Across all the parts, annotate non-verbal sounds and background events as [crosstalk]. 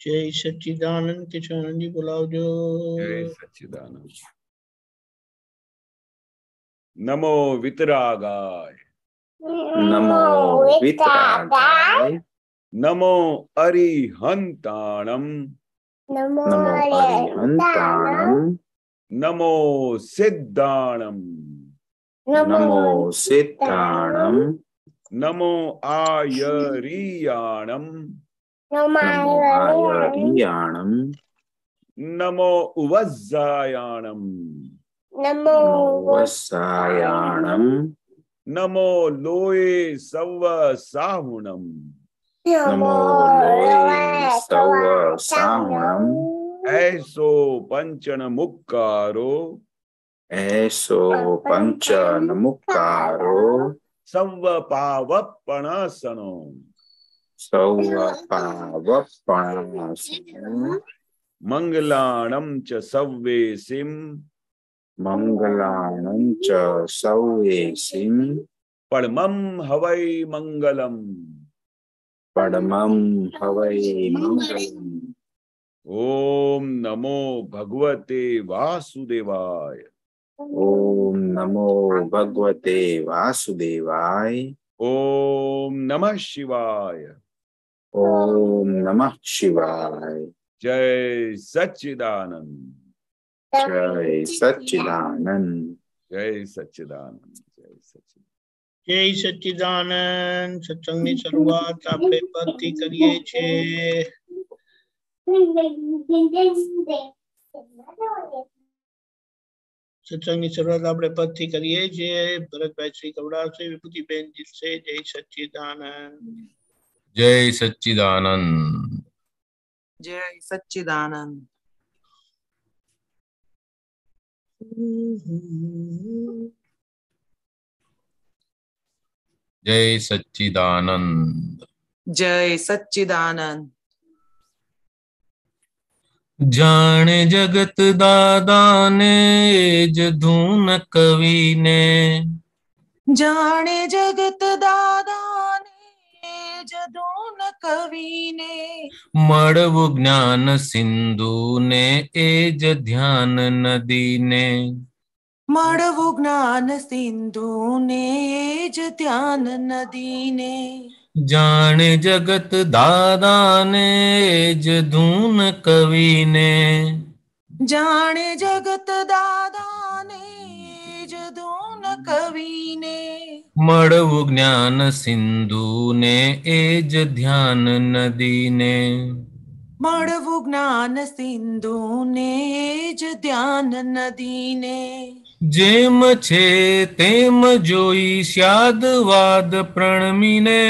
જય સચ્ચિદાનંદ કિશોરજી બોલાવજો જય સચ્ચિદાનંદ નમો વિતરાગાય નમો વિતરાગાય નમો અરિહંતાણમ નમો અરિહંતાણમ નમો સિદ્ધાણમ નમો સિદ્ધાણમ નમો આયરીયાણમ నమాయణం నమో ఉవజ్జాయాణం నమో వసాయాణం నమో లోయే సవ సాహుణం నమో లోయే సవ సాహుణం ऐसो पंचन मुक्कारो ऐसो पंचन मुक्कारो सव पावपणासनो મંગલાણમ ચ સવેસિમ મંગલાણમ ચ સવેસિમ પડમમ હવૈ મંગલમ પડમમ હવૈ મંગલમ ઓમ નમો ભગવતે વાસુદેવાય ઓમ નમો ભગવતે વાસુદેવાય ઓમ નમઃ શિવાય ओम नमः शिवाय जय सच्चिदानंद जय सच्चिदानंद जय सच्चिदानंद जय सच्चिदानंद જય સચ્ચિદાનંદ સત્સંગની શરૂઆત આપણે ભક્તિ કરીએ છીએ સત્સંગની શરૂઆત આપણે ભક્તિ કરીએ છીએ ભરતભાઈ શ્રી કવડાવશે વિભૂતિબેન જીતશે જય સચ્ચિદાનંદ જય સચિદાનંદ જય સચિદાનંદ જય સચિદાનંદ જય સચિદાનંદ જાણે જગત દાદાને જ ધૂન કવિને જાણે જગત દાદા જદુન કવિને મળવું જ્ઞાન સિંધુને એ જ ધ્યાન નદીને મળવું જ્ઞાન સિંધુને એ જ ધ્યાન નદીને જાણે જગત દાદાને જ ધૂન કવિને જાણે જગત દાદાને જ ધૂન કવિને મળવું જ્ઞાન સિંધુને એ જ ધ્યાન નદીને મળવું જ્ઞાન સિંધુને એ જ ધ્યાન નદીને જેમ છે તેમ જોઈ સ્યાદવાદ પ્રણમીને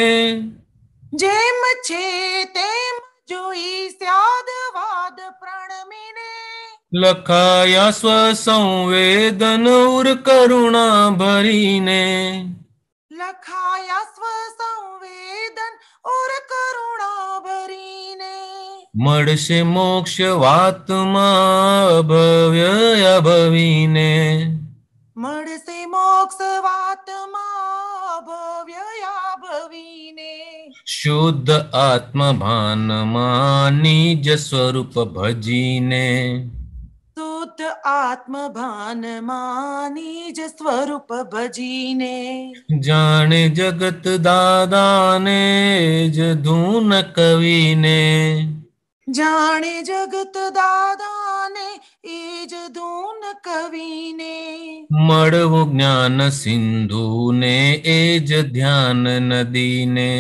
જેમ છે તેમ જોઈ સ્યાદવાદ પ્રણમીને લખાયા સ્વ ઉર કરુણા ભરીને લખાયા સ્વ સંવેદન ઓર કરુણા ભરીને મળશે મોક્ષ વાતમાં ભવ્ય ભવીને મળશે મોક્ષ વાતમાં ભવ્ય ભવીને શુદ્ધ આત્મભાનમાં નિજ સ્વરૂપ ભજીને સ્તુત આત્મભાન માની જ સ્વરૂપ ભજીને જાણે જગત દાદાને જ ધૂન કવિને જાણે જગત દાદાને એ જ ધૂન કવિને મળવું જ્ઞાન સિંધુને એ જ ધ્યાન નદીને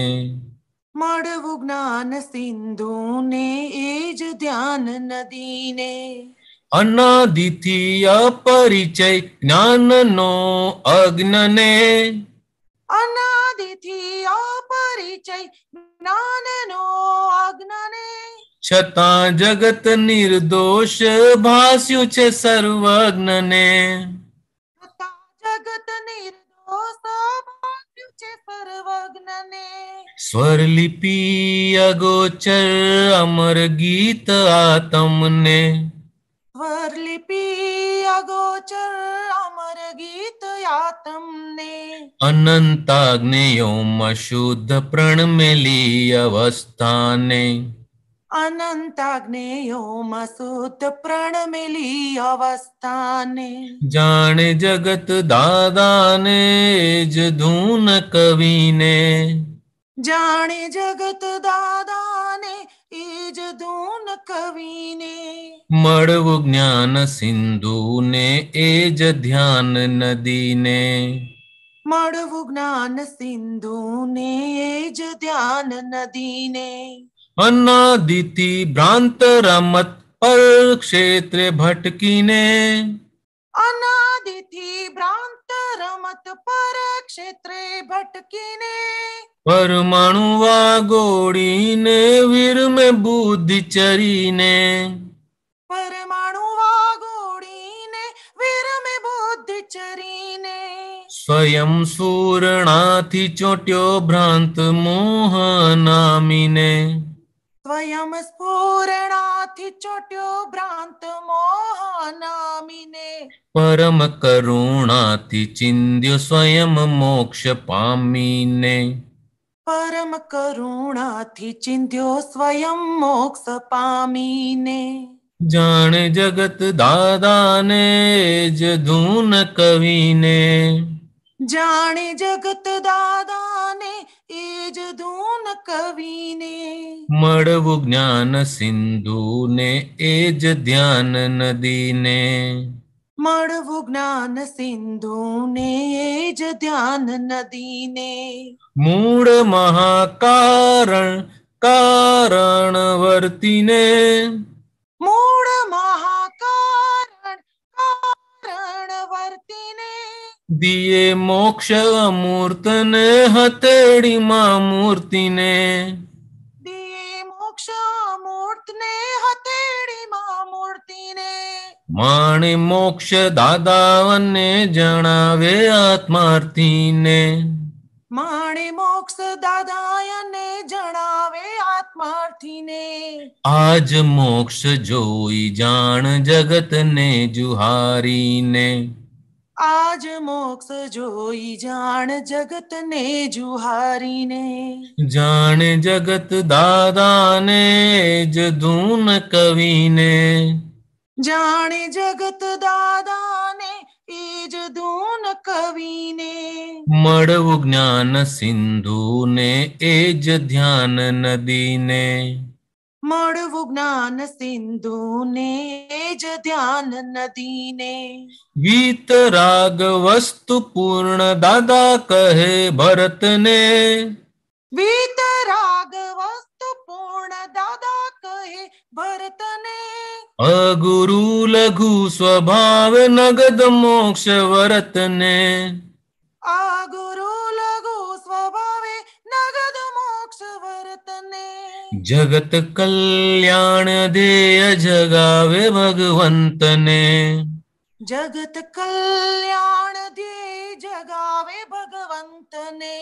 મળવું જ્ઞાન સિંધુને એ જ ધ્યાન નદીને અનાદિથી અપરિચય જ્ઞાનનો અગ્નને અનાદિથી અપરિચય જ્ઞાનનો અજ્ઞને છતાં જગત નિર્દોષ ભાસ્યું છે સર્વજ્ઞને જગત નિર્દોષ ભાસ્યું છે સર્વજ્ઞને સ્વરલિપિ અગોચર અમર ગીત આ તમને वर्लिपि अगोचर अमर गीत ने अनंताग्नेयो मशुद्ध प्रण में ली अवस्थाने अनंताग्नेयो मसुद्ध प्रण मिली अवस्था ने जाने जगत दादा ने जधून कवि ने जाने जगत दादा ने એ જ ધૂન કવિને મળવું જ્ઞાન સિંધુને એ જ ધ્યાન નદીને મળવું જ્ઞાન સિંધુને એ જ ધ્યાન નદીને અનાદિતિ ભ્રાંત રમત પર ક્ષેત્રે ભટકીને અનાદિતિ ભ્રાંત રમત પર ક્ષેત્રે ભટકીને પરમાણુ વાગોળીને વીર મે બુદ્ધિ ચરીને પરમાણુ વાગોળીને વીર મે બુદ્ધિ ચરીને સ્વયં સૂરણાથી ચોટ્યો ભ્રાંત મોહ નામીને સ્વયં સ્ફુરણાથી ચોટ્યો ભ્રાંત મોહનામીને પરમ કરુણાથી ચિંદ્યો સ્વયં મોક્ષ પામીને પરમ કરુણાથી ચિંધ્યો સ્વયં મોક્ષ પામીને જાણે જગત દાદાને જ ધૂન કવિને જાણે જગત દાદાને એ જ ધૂન કવિને મળવું જ્ઞાન સિંધુને એ જ ધ્યાન નદીને મળવું જ્ઞાન સિંધુને એ જ ધ્યાન નદીને મૂળ મહાકારણ કારણ વર્તીને મૂળ મહાકારણ કારણ વર્તીને દિયે મોક્ષ અમૂર્તને હથેળીમાં મૂર્તિને દિયે મોક્ષ મૂર્તને મૂર્તિને માણે મોક્ષ દાદાને જણાવે આત્માર્થીને માણે મોક્ષ દાદાયને જણાવે આત્માર્થીને આજ મોક્ષ જોઈ જાણ જગતને જુહારીને આજ મોક્ષ જોઈ જાણ જગત ને જુહારીને જાણ જગત દાદાને જ ધૂન કવિને જાણ જગત દાદાને એ જ ધૂન કવિને મળવું જ્ઞાન સિંધુને એ જ ધ્યાન ને મળવું જ્ઞાન સિંધુ ને જ ધ્યાન નદીને ગીત રાગ વસ્તુ પૂર્ણ દાદા કહે ભરતને ગીત રાગ વસ્તુ પૂર્ણ દાદા કહે ભરતને અગુરુ લઘુ સ્વભાવ નગદ મોક્ષ વરત વરતને અગુરુ જગત કલ્યાણ દેય જગાવે ભગવંતને જગત કલ્યાણ દે જગાવે ભગવંતને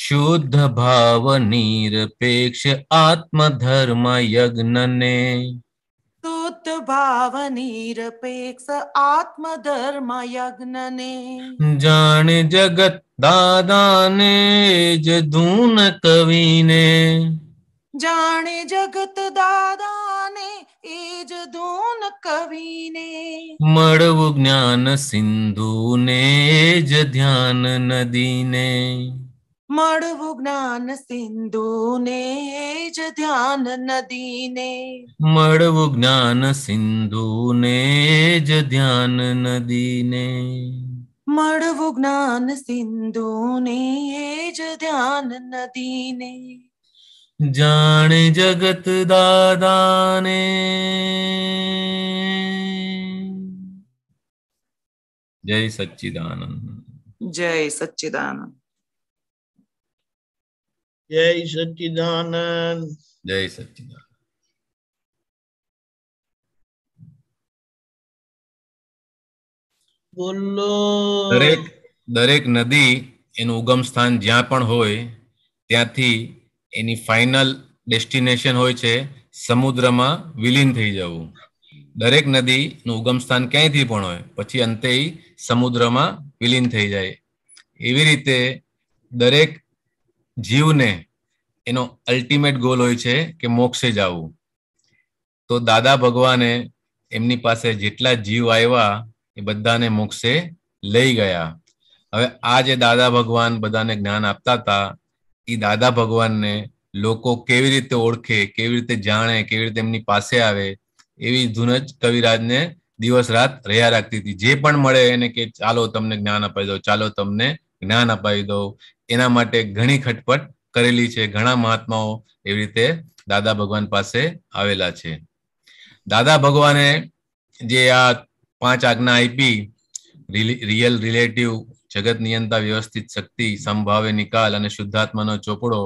શુદ્ધ ભાવ નિરપેક્ષ આત્મ ધર્મ યજ્ઞને શુદ્ધ ભાવ નિરપેક્ષ આત્મ ધર્મ યજ્ઞને જાણે જગત દાદાને જ ધૂન કવિને જાણે જગત દાદાને એ જ ધૂન કવિને મળવું જ્ઞાન સિંધુને જ ધ્યાન નદીને મળવું જ્ઞાન સિંધુને જ ધ્યાન નદીને મળવું જ્ઞાન સિંધુને જ ધ્યાન નદીને મળવું જ્ઞાન સિંધુને એ જ ધ્યાન નદીને જાણે જગત દાદાને જય સચ્ચિદાનંદ જય સચ્ચિદાનંદ જય સચ્ચિદાનંદ જય સચ્ચિદાનંદ બોલો દરેક દરેક નદી એનું ઉગમ સ્થાન જ્યાં પણ હોય ત્યાંથી એની ફાઇનલ ડેસ્ટિનેશન હોય છે સમુદ્રમાં વિલીન થઈ જવું દરેક નદીનું ઉગમ સ્થાન ક્યાંયથી પણ હોય પછી અંતે સમુદ્રમાં વિલીન થઈ જાય એવી રીતે દરેક જીવને એનો અલ્ટિમેટ ગોલ હોય છે કે મોક્ષે જવું તો દાદા ભગવાને એમની પાસે જેટલા જીવ આવ્યા એ બધાને મોક્ષે લઈ ગયા હવે આ જે દાદા ભગવાન બધાને જ્ઞાન આપતા હતા એ દાદા ભગવાનને લોકો કેવી રીતે ઓળખે કેવી રીતે જાણે કેવી રીતે એમની પાસે આવે એવી ધૂન જ કવિરાજને દિવસ રાત રહ્યા રાખતી હતી જે પણ મળે એને કે ચાલો તમને જ્ઞાન અપાવી દો ચાલો તમને જ્ઞાન અપાવી દો એના માટે ઘણી ખટપટ કરેલી છે ઘણા મહાત્માઓ એવી રીતે દાદા ભગવાન પાસે આવેલા છે દાદા ભગવાને જે આ પાંચ આજ્ઞા આપી રિયલ રિલેટિવ જગત નિયંતા વ્યવસ્થિત શક્તિ સંભાવે નિકાલ અને શુદ્ધાત્માનો ચોપડો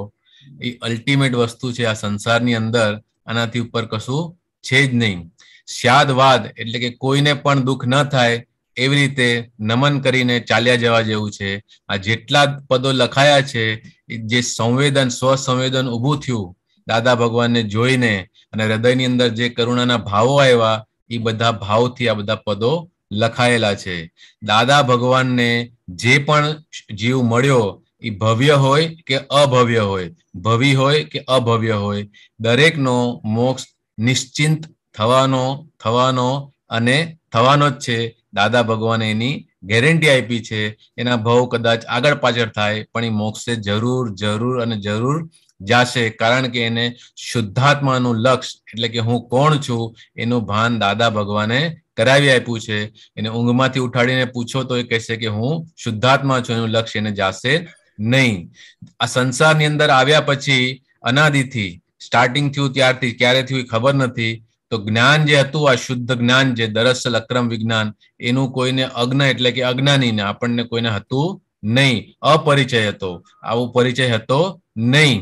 એ અલ્ટિમેટ વસ્તુ છે આ સંસારની અંદર આનાથી ઉપર કશું છે જ નહીં સ્યાદવાદ એટલે કે કોઈને પણ દુઃખ ન થાય એવી રીતે નમન કરીને ચાલ્યા જવા જેવું છે આ જેટલા પદો લખાયા છે જે સંવેદન સ્વસંવેદન ઊભું થયું દાદા ભગવાનને જોઈને અને હૃદયની અંદર જે કરુણાના ભાવો આવ્યા એ બધા ભાવથી આ બધા પદો લખાયેલા છે દાદા ભગવાનને જે પણ જીવ મળ્યો એ ભવ્ય હોય કે અભવ્ય હોય ભવી હોય કે અભવ્ય હોય દરેકનો મોક્ષ નિશ્ચિંત થવાનો થવાનો અને થવાનો જ છે દાદા ભગવાને એની ગેરંટી આપી છે એના ભવ કદાચ આગળ પાછળ થાય પણ એ મોક્ષે જરૂર જરૂર અને જરૂર જાશે કારણ કે એને શુદ્ધાત્માનું લક્ષ એટલે કે હું કોણ છું એનું ભાન દાદા ભગવાને કરાવી આપ્યું છે એને ઊંઘમાંથી ઉઠાડીને પૂછો તો એ કહેશે કે હું શુદ્ધાત્મા છું એનું લક્ષ એને જાશે નહીં આ સંસારની અંદર આવ્યા પછી અનાદિથી સ્ટાર્ટિંગ થયું ત્યારથી ક્યારે થયું ખબર નથી તો જ્ઞાન જે હતું આ શુદ્ધ જ્ઞાન જે દરસલ અક્રમ વિજ્ઞાન એનું કોઈને અજ્ઞ એટલે કે અજ્ઞાની આપણને કોઈને હતું નહીં અપરિચય હતો આવો પરિચય હતો નહીં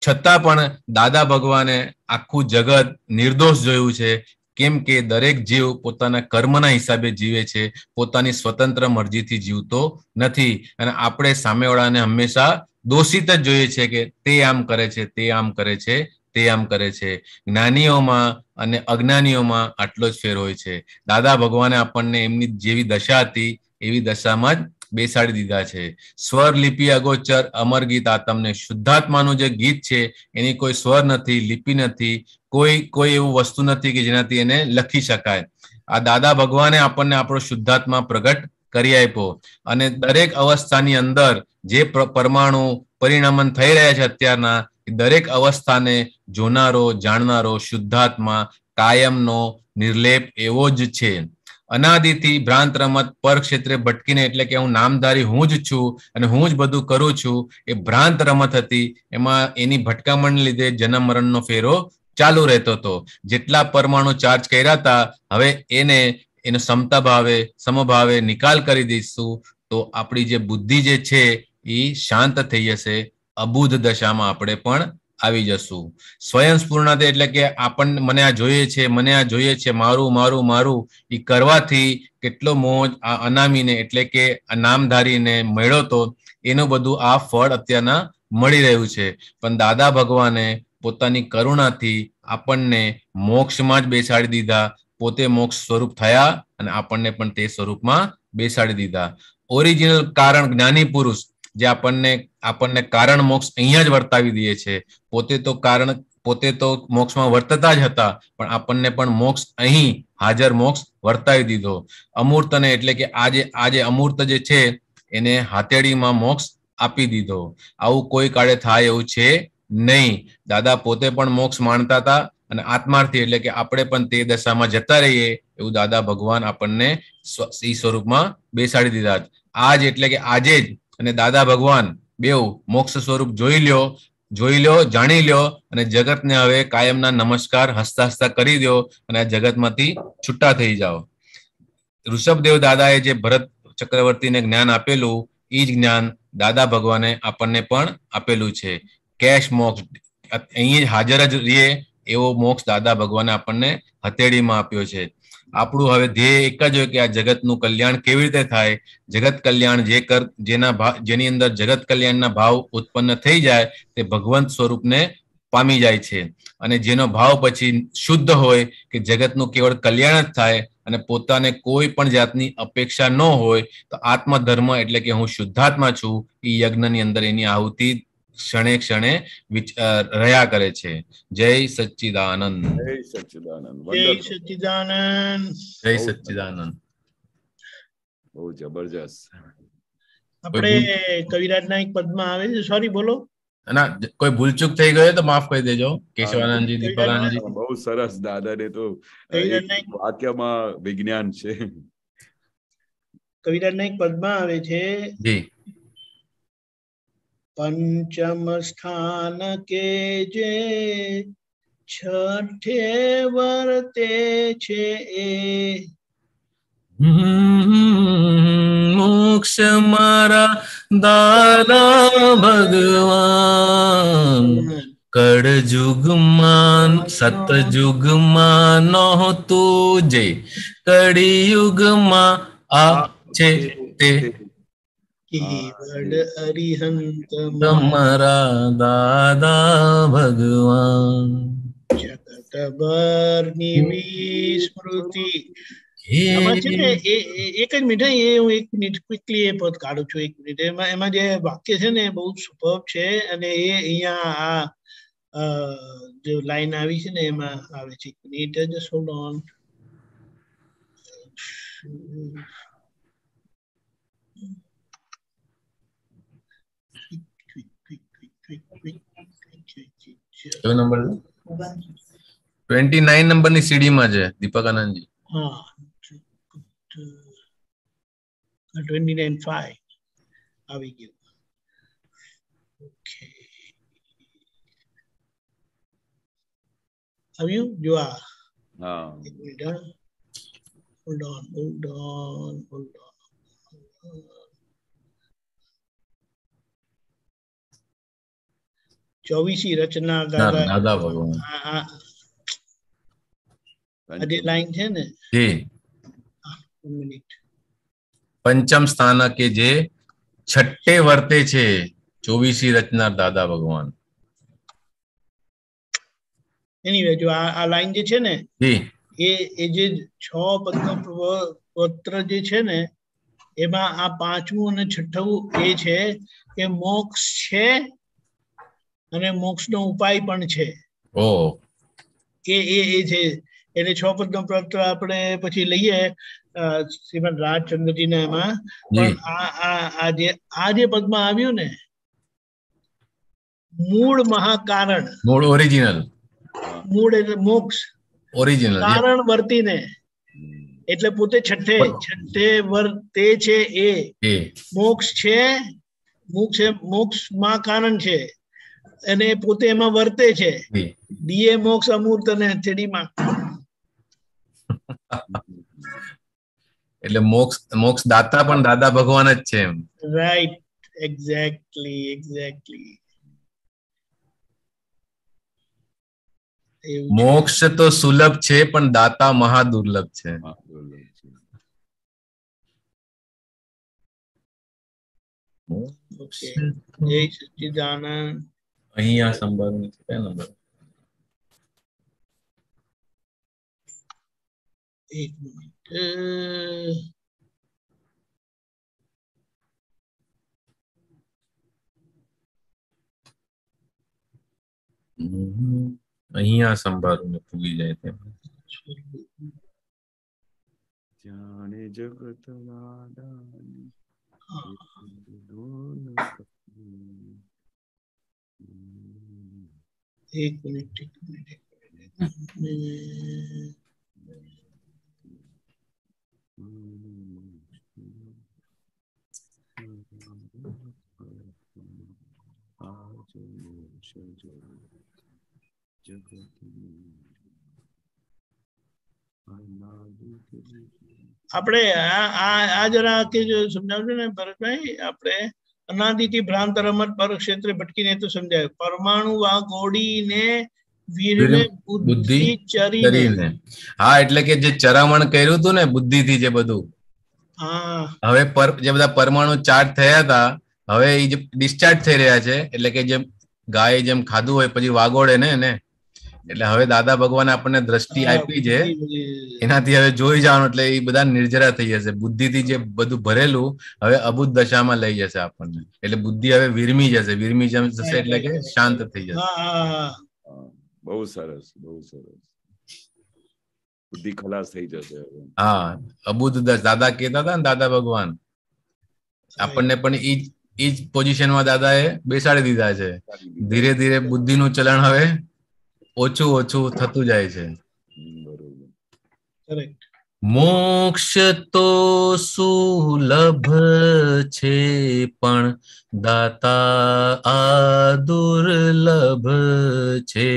છતાં પણ દાદા ભગવાને આખું જગત નિર્દોષ જોયું છે કેમ કે દરેક જીવ પોતાના કર્મના હિસાબે જીવે છે પોતાની સ્વતંત્ર મરજીથી જીવતો નથી અને આપણે સામેવાળાને હંમેશા દોષિત જ જોઈએ છે કે તે આમ કરે છે તે આમ કરે છે તે આમ કરે છે જ્ઞાનીઓમાં અને અજ્ઞાનીઓમાં આટલો જ ફેર હોય છે દાદા ભગવાને આપણને એમની જેવી દશા હતી એવી દશામાં જ બેસાડી દીધા છે સ્વર લિપિ અગોચર અમર ગીત આ તમને શુદ્ધાત્માનું જે ગીત છે એની કોઈ સ્વર નથી લિપિ નથી કોઈ કોઈ એવું વસ્તુ નથી કે જેનાથી એને લખી શકાય આ દાદા ભગવાને આપણને આપણો શુદ્ધાત્મા પ્રગટ કરી આપ્યો અને દરેક અવસ્થાની અંદર જે પરમાણુ પરિણામન થઈ રહ્યા છે અત્યારના દરેક અવસ્થાને જોનારો જાણનારો શુદ્ધાત્મા કાયમનો નિર્લેપ એવો જ છે અનાદિથી ભ્રાંત રમત પર ક્ષેત્રે ભટકીને એટલે કે હું નામધારી હું જ છું અને હું જ બધું કરું છું એ ભ્રાંત રમત હતી એમાં એની ભટકામણને લીધે જન્મ મરણનો ફેરો ચાલુ રહેતો હતો જેટલા પરમાણુ ચાર્જ કર્યા હતા હવે એને એનો સમતા ભાવે સમભાવે નિકાલ કરી દઈશું તો આપણી જે બુદ્ધિ જે છે એ શાંત થઈ જશે અબુધ દશામાં આપણે પણ આવી જશું સ્વયંસ્પૂર્ણતા એટલે કે આપણને મને આ જોઈએ છે મને આ જોઈએ છે મારું મારું મારું એ કરવાથી કેટલો મોજ આ અનામીને એટલે કે નામધારીને મળ્યો તો એનું બધું આ ફળ અત્યારના મળી રહ્યું છે પણ દાદા ભગવાને પોતાની કરુણાથી આપણને મોક્ષમાં જ બેસાડી દીધા પોતે મોક્ષ સ્વરૂપ થયા અને આપણને પણ તે સ્વરૂપમાં બેસાડી દીધા ઓરિજિનલ કારણ જ્ઞાની પુરુષ જે આપણને આપણને કારણ મોક્ષ અહીંયા જ વર્તાવી દે છે પોતે તો કારણ પોતે તો મોક્ષમાં વર્તતા જ હતા પણ આપણને પણ મોક્ષ અહીં હાજર મોક્ષ વર્તાવી દીધો અમૂર્તને એટલે કે આજે આજે અમૂર્ત જે છે એને હાથેડીમાં મોક્ષ આપી દીધો આવું કોઈ કાળે થાય એવું છે નહીં દાદા પોતે પણ મોક્ષ માનતા હતા અને આત્માર્થી એટલે કે આપણે પણ તે દશામાં જતા રહીએ એવું દાદા ભગવાન આપણને સ્વરૂપમાં બેસાડી દીધા આજ એટલે કે આજે જ અને દાદા ભગવાન બેઉ મોક્ષ સ્વરૂપ જોઈ લ્યો જોઈ લ્યો જાણી લ્યો અને જગતને હવે કાયમના નમસ્કાર હસતા હસતા કરી દો અને આ જગતમાંથી છૂટા થઈ જાઓ ઋષભદેવ દાદાએ જે ભરત ચક્રવર્તીને જ્ઞાન આપેલું એ જ જ્ઞાન દાદા ભગવાને આપણને પણ આપેલું છે કેશ મોક્ષ અહીં હાજર જ રહીએ એવો મોક્ષ દાદા ભગવાને આપણને હથેળીમાં આપ્યો છે આપણું હવે ધ્યેય એક જ હોય કે આ જગતનું કલ્યાણ કેવી રીતે થાય જગત કલ્યાણ જે કર જેના ભાવ જેની અંદર જગત કલ્યાણના ભાવ ઉત્પન્ન થઈ જાય તે ભગવંત સ્વરૂપને પામી જાય છે અને જેનો ભાવ પછી શુદ્ધ હોય કે જગતનું કેવળ કલ્યાણ જ થાય અને પોતાને કોઈ પણ જાતની અપેક્ષા ન હોય તો આત્મધર્મ એટલે કે હું શુદ્ધાત્મા છું એ યજ્ઞની અંદર એની આહુતિ ક્ષણે ક્ષણે રહ્યા કરે છે જય સચ્ચિદાનંદ જય સચ્ચિદાનંદ જય સચ્ચિદાનંદ જય સચ્ચિદાનંદ બહુ જબરજસ્ત આપણે કવિરાજના એક પદમાં આવે છે સોરી બોલો ના કોઈ ભૂલચૂક થઈ ગયો તો માફ કરી દેજો કેશવાનંદજી દીપાનંદજી બહુ સરસ દાદાને તો વાક્યમાં વિજ્ઞાન છે કવિરાજના એક પદમાં આવે છે જી કે જે છઠે વર્તે છે એ મોક્ષ મારા દાદા ભગવાન કળયુગમાં સતયુગમાં નહોતું જે કળિયુગમાં આ છે તે તમારા દાદા ભગવાન શતકબારની સ્મૃતિ એક જ મિનિટ એ હું એક મિનિટ ક્વિકલી એ પદ કાઢું છું એક મિનિટ એમાં એમાં જે વાક્ય છે ને બહુ સુપર્બ છે અને એ અહીંયા આ જે લાઈન આવી છે ને એમાં આવે છે એક મિનિટ જ હોલ્ડ ઓન કયો નંબર છે 29 નંબરની સીડીમાં છે દીપક આનંદજી હા 29 5 આવી ગયું ઓકે આવ્યું જો આ હા hold on hold on hold on ચોવીસી રચના દાદા ભગવાન લાઈન છે ને પંચમ સ્થાનકે જે છઠ્ઠે વર્તે છે ચોવીસી રચના દાદા ભગવાન એની જો આ લાઈન જે છે ને એ એ જે છ પદ્મ પત્ર જે છે ને એમાં આ પાંચમું અને છઠ્ઠું એ છે કે મોક્ષ છે અને મોક્ષનો ઉપાય પણ છે એ એ એ છે એટલે છ પદનો પત્ર આપણે પછી લઈએ શ્રીમદ રાજચંદ્રજીના એમાં આ જે આ આવ્યું ને મૂળ મહાકારણ મૂળ ઓરિજિનલ મૂળ એટલે મોક્ષ ઓરિજિનલ કારણ વર્તીને એટલે પોતે છઠ્ઠે છઠ્ઠે વર્તે છે એ મોક્ષ છે મોક્ષ મોક્ષ માં કારણ છે અને પોતે એમાં વર્તે છે દીએ મોક્ષ અમૂર્ત અને હથેળીમાં એટલે મોક્ષ મોક્ષ દાતા પણ દાદા ભગવાન જ છે રાઈટ એક્ઝેક્ટલી એક્ઝેક્ટલી મોક્ષ તો સુલભ છે પણ દાતા મહાદુર્લભ છે જય સચિદાનંદ અહીંયા આ સંભાગ નથી કયા નંબર એક મિનિટ અહીં સંભાળું ને ભૂલી જાય તેમ જાણે જગત વાદાની एक मिनट एक मिनट एक આપણે આ આ જરા કે સમજાવજો ને ભરતભાઈ આપણે અનાદિથી ભ્રાંત રમત પરક્ષેત્રે ભટકીને તો સમજાય પરમાણુ આ ગોળીને બુદ્ધિ ચરીને હા એટલે કે જે ચરામણ કર્યું હતું ને બુદ્ધિ થી જે બધું હવે જે બધા પરમાણુ ચાર્જ થયા હતા હવે એ જે ડિસ્ચાર્જ થઈ રહ્યા છે એટલે કે જેમ ગાય જેમ ખાધું હોય પછી વાગોડે ને એને એટલે હવે દાદા ભગવાન આપણને દ્રષ્ટિ આપી છે એનાથી હવે જોઈ જવાનું એટલે એ બધા નિર્જરા થઈ જશે બુદ્ધિ થી જે બધું ભરેલું હવે અબુદ્ધ દશામાં લઈ જશે આપણને એટલે બુદ્ધિ હવે વિરમી જશે વિરમી જશે એટલે કે શાંત થઈ જશે બહુ સરસ બહુ સરસ બુદ્ધિ ખલાસ થઈ જશે હા અબુદ્ધ દશ દાદા કેતા હતા ને દાદા ભગવાન આપણને પણ ઈ જ પોઝિશનમાં દાદાએ બેસાડી દીધા છે ધીરે ધીરે બુદ્ધિનું ચલણ હવે ઓછું ઓછું થતું જાય છે મોક્ષ તો સુલભ છે પણ દાતા આ દુર્લભ છે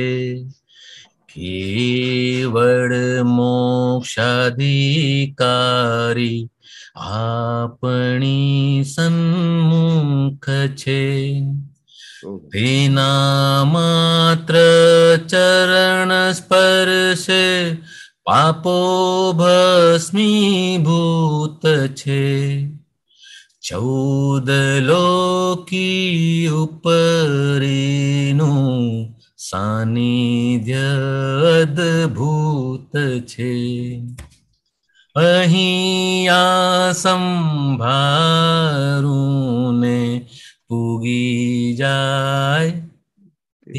કેવળ મોક્ષાધિકારી આપણી સન્મુખ છે વિના માત્ર ચરણ સ્પર્શે પાપો ભસ્મીભૂત છે ચૌદ લોકી ઉપરીનું સાનિધ્ય અદભૂત છે અહીં આ સંભારું ને ઉગી જાય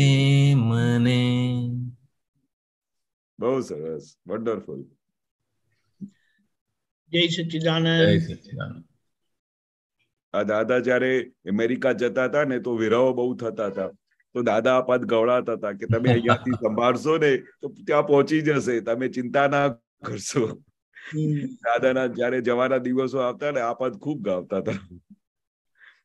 એ મને બહુ સરસ વન્ડરફુલ જય સચ્ચિદાનંદ આ દાદા જ્યારે અમેરિકા જતા હતા ને તો વિરાવો બહુ થતા હતા તો દાદા આપાત ગવડાતા હતા કે તમે અહીંયાથી સંભાળશો ને તો ત્યાં પહોંચી જશે તમે ચિંતા ના કરશો દાદાના જયારે જવાના દિવસો આવતા ને આપાત ખૂબ ગાવતા હતા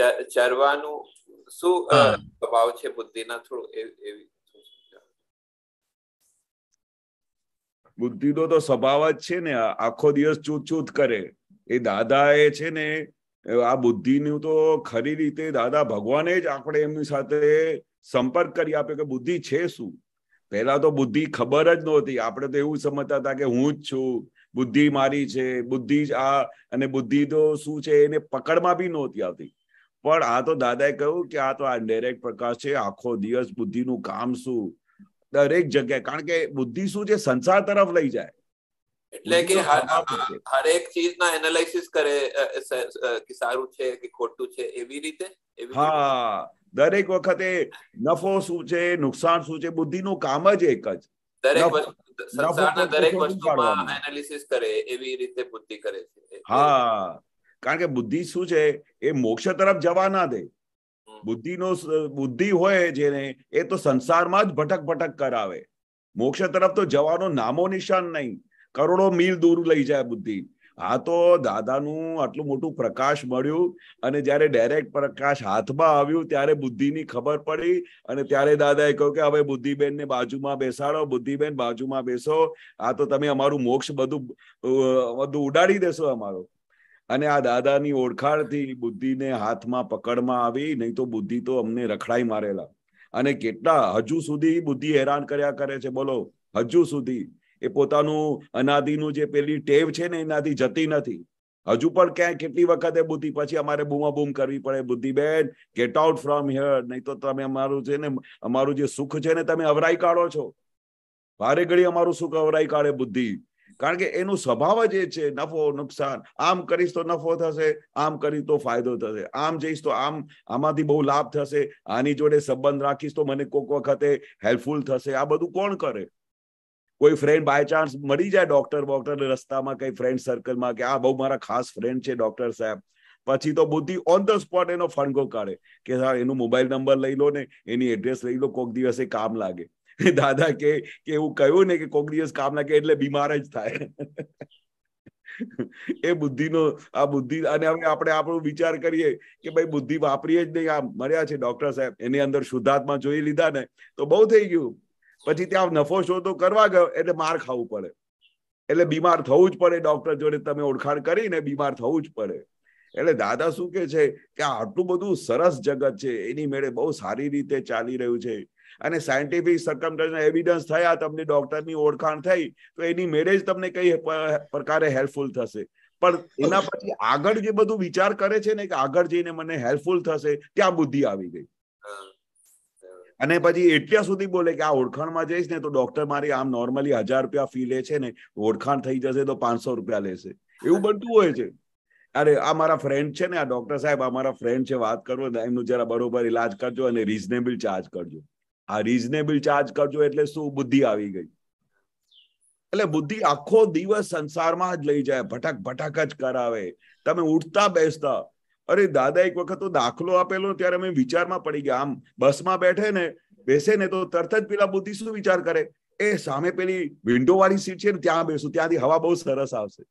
ચરવાનું શું સ્વભાવ છે બુદ્ધિના થોડું એવી બુદ્ધિનો તો સ્વભાવ જ છે ને આખો દિવસ ચૂત ચૂત કરે એ દાદા એ છે ને આ બુદ્ધિનું તો ખરી રીતે દાદા ભગવાને જ આપણે એમની સાથે સંપર્ક કરી આપ્યો કે બુદ્ધિ છે શું પહેલા તો બુદ્ધિ ખબર જ નહોતી આપણે તો એવું સમજતા હતા કે હું જ છું બુદ્ધિ મારી છે બુદ્ધિ જ આ અને બુદ્ધિ તો શું છે એને પકડમાં બી નહોતી આવતી પણ આ તો દાદાએ કહ્યું કે આ તો આ ડાયરેક્ટ પ્રકાશ છે આખો દિવસ બુદ્ધિનું કામ શું દરેક જગ્યાએ કારણ કે બુદ્ધિ શું છે સંસાર તરફ લઈ જાય એટલે કે હરેક ચીજના એનાલિસિસ કરે કે સારું છે કે ખોટું છે એવી રીતે હા દરેક વખતે નફો શું છે નુકસાન શું છે બુદ્ધિનું કામ જ એક જ દરેક સંસારના દરેક વસ્તુમાં એનાલિસિસ કરે એવી રીતે બુદ્ધિ કરે છે હા કારણ કે બુદ્ધિ શું છે એ મોક્ષ તરફ જવા ના દે બુદ્ધિનો બુદ્ધિ હોય જેને એ તો સંસારમાં જ ભટક ભટક કરાવે મોક્ષ તરફ તો જવાનો નામો નિશાન નહીં કરોડો મીલ દૂર લઈ જાય બુદ્ધિ હા તો દાદાનું આટલું મોટું પ્રકાશ મળ્યું અને જ્યારે ડાયરેક્ટ પ્રકાશ હાથમાં આવ્યું ત્યારે બુદ્ધિની ખબર પડી અને ત્યારે દાદાએ કહ્યું કે હવે બુદ્ધિબેનને બાજુમાં બેસાડો બુદ્ધિબેન બાજુમાં બેસો આ તો તમે અમારું મોક્ષ બધું બધું ઉડાડી દેશો અમારો અને આ દાદાની ઓળખાણથી બુદ્ધિને હાથમાં પકડમાં આવી નહીં તો બુદ્ધિ તો અમને રખડાઈ મારેલા અને કેટલા હજુ સુધી બુદ્ધિ હેરાન કર્યા કરે છે બોલો હજુ સુધી એ પોતાનું અનાદિનું જે પેલી ટેવ છે ને એનાથી જતી નથી હજુ પણ ક્યાંય કેટલી વખતે બુદ્ધિ પછી અમારે બૂમા બૂમ કરવી પડે Buddhiben get out from here નહીં તો તમે અમારું છે ને અમારું જે સુખ છે ને તમે અવરાઈ કાઢો છો ભારે ઘડી અમારું સુખ અવરાઈ કાઢે બુદ્ધિ કારણ કે એનો સ્વભાવ જ એ છે નફો નુકસાન આમ કરીશ તો નફો થશે આમ કરીશ તો ફાયદો થશે આમ જઈશ તો આમ આમાંથી બહુ લાભ થશે આની જોડે સંબંધ રાખીશ તો મને કોઈક વખતે હેલ્પફુલ થશે આ બધું કોણ કરે કોઈ ફ્રેન્ડ બાય ચાન્સ મળી જાય ડોક્ટર બોક્ટર રસ્તામાં કઈ ફ્રેન્ડ સર્કલમાં કે આ બહુ મારા ખાસ ફ્રેન્ડ છે ડોક્ટર સાહેબ પછી તો બુદ્ધિ ઓન ધ સ્પોટ એનો ફણગો કાઢે કે સર એનો મોબાઈલ નંબર લઈ લો ને એની એડ્રેસ લઈ લો કોઈક દિવસે કામ લાગે [laughs] દાદા કે કે એવું કહ્યું ને કે કોક દિવસ કામ ના એટલે બીમાર જ થાય [laughs] એ બુદ્ધિનો આ બુદ્ધિ અને હવે આપણે આપણો વિચાર કરીએ કે ભાઈ બુદ્ધિ વાપરીએ જ નહીં આ મળ્યા છે ડોક્ટર સાહેબ એની અંદર શુદ્ધાત્મા જોઈ લીધા ને તો બહુ થઈ ગયું પછી ત્યાં નફો શો તો કરવા ગયો એટલે માર ખાવું પડે એટલે બીમાર થવું જ પડે ડોક્ટર જોડે તમે ઓળખાણ કરીને બીમાર થવું જ પડે એટલે દાદા શું કે છે કે આટલું બધું સરસ જગત છે એની મેળે બહુ સારી રીતે ચાલી રહ્યું છે અને સાયન્ટિફિક સર્કમટન્સ એવિડન્સ થયા તમને ડોક્ટરની ઓળખાણ થઈ તો એની મેળે તમને કઈ પ્રકારે હેલ્પફુલ થશે પણ એના પછી આગળ જે બધું વિચાર કરે છે ને કે આગળ જઈને મને હેલ્પફુલ થશે ત્યાં બુદ્ધિ આવી ગઈ અને પછી એટલા સુધી બોલે કે આ ઓળખાણમાં જઈશ ને તો ડોક્ટર મારી આમ નોર્મલી હજાર રૂપિયા ફી લે છે ને ઓળખાણ થઈ જશે તો પાંચસો રૂપિયા લેશે એવું બનતું હોય છે અરે આ મારા ફ્રેન્ડ છે ને આ ડોક્ટર સાહેબ આ મારા ફ્રેન્ડ છે વાત કરો એમનું જરા બરોબર ઇલાજ કરજો અને રિઝનેબલ ચાર્જ કરજો આ રીઝનેબલ ચાર્જ કરજો એટલે શું બુદ્ધિ આવી ગઈ એટલે બુદ્ધિ આખો દિવસ સંસારમાં જ લઈ જાય ભટક ભટક જ કરાવે તમે ઉઠતા બેસતા અરે દાદા એક વખત દાખલો આપેલો ત્યારે અમે વિચારમાં પડી ગયા આમ બસમાં બેઠે ને બેસે ને તો તરત જ પેલા બુદ્ધિ શું વિચાર કરે એ સામે પેલી વિન્ડો વાળી સીટ છે ને ત્યાં બેસું ત્યાંથી હવા બહુ સરસ આવશે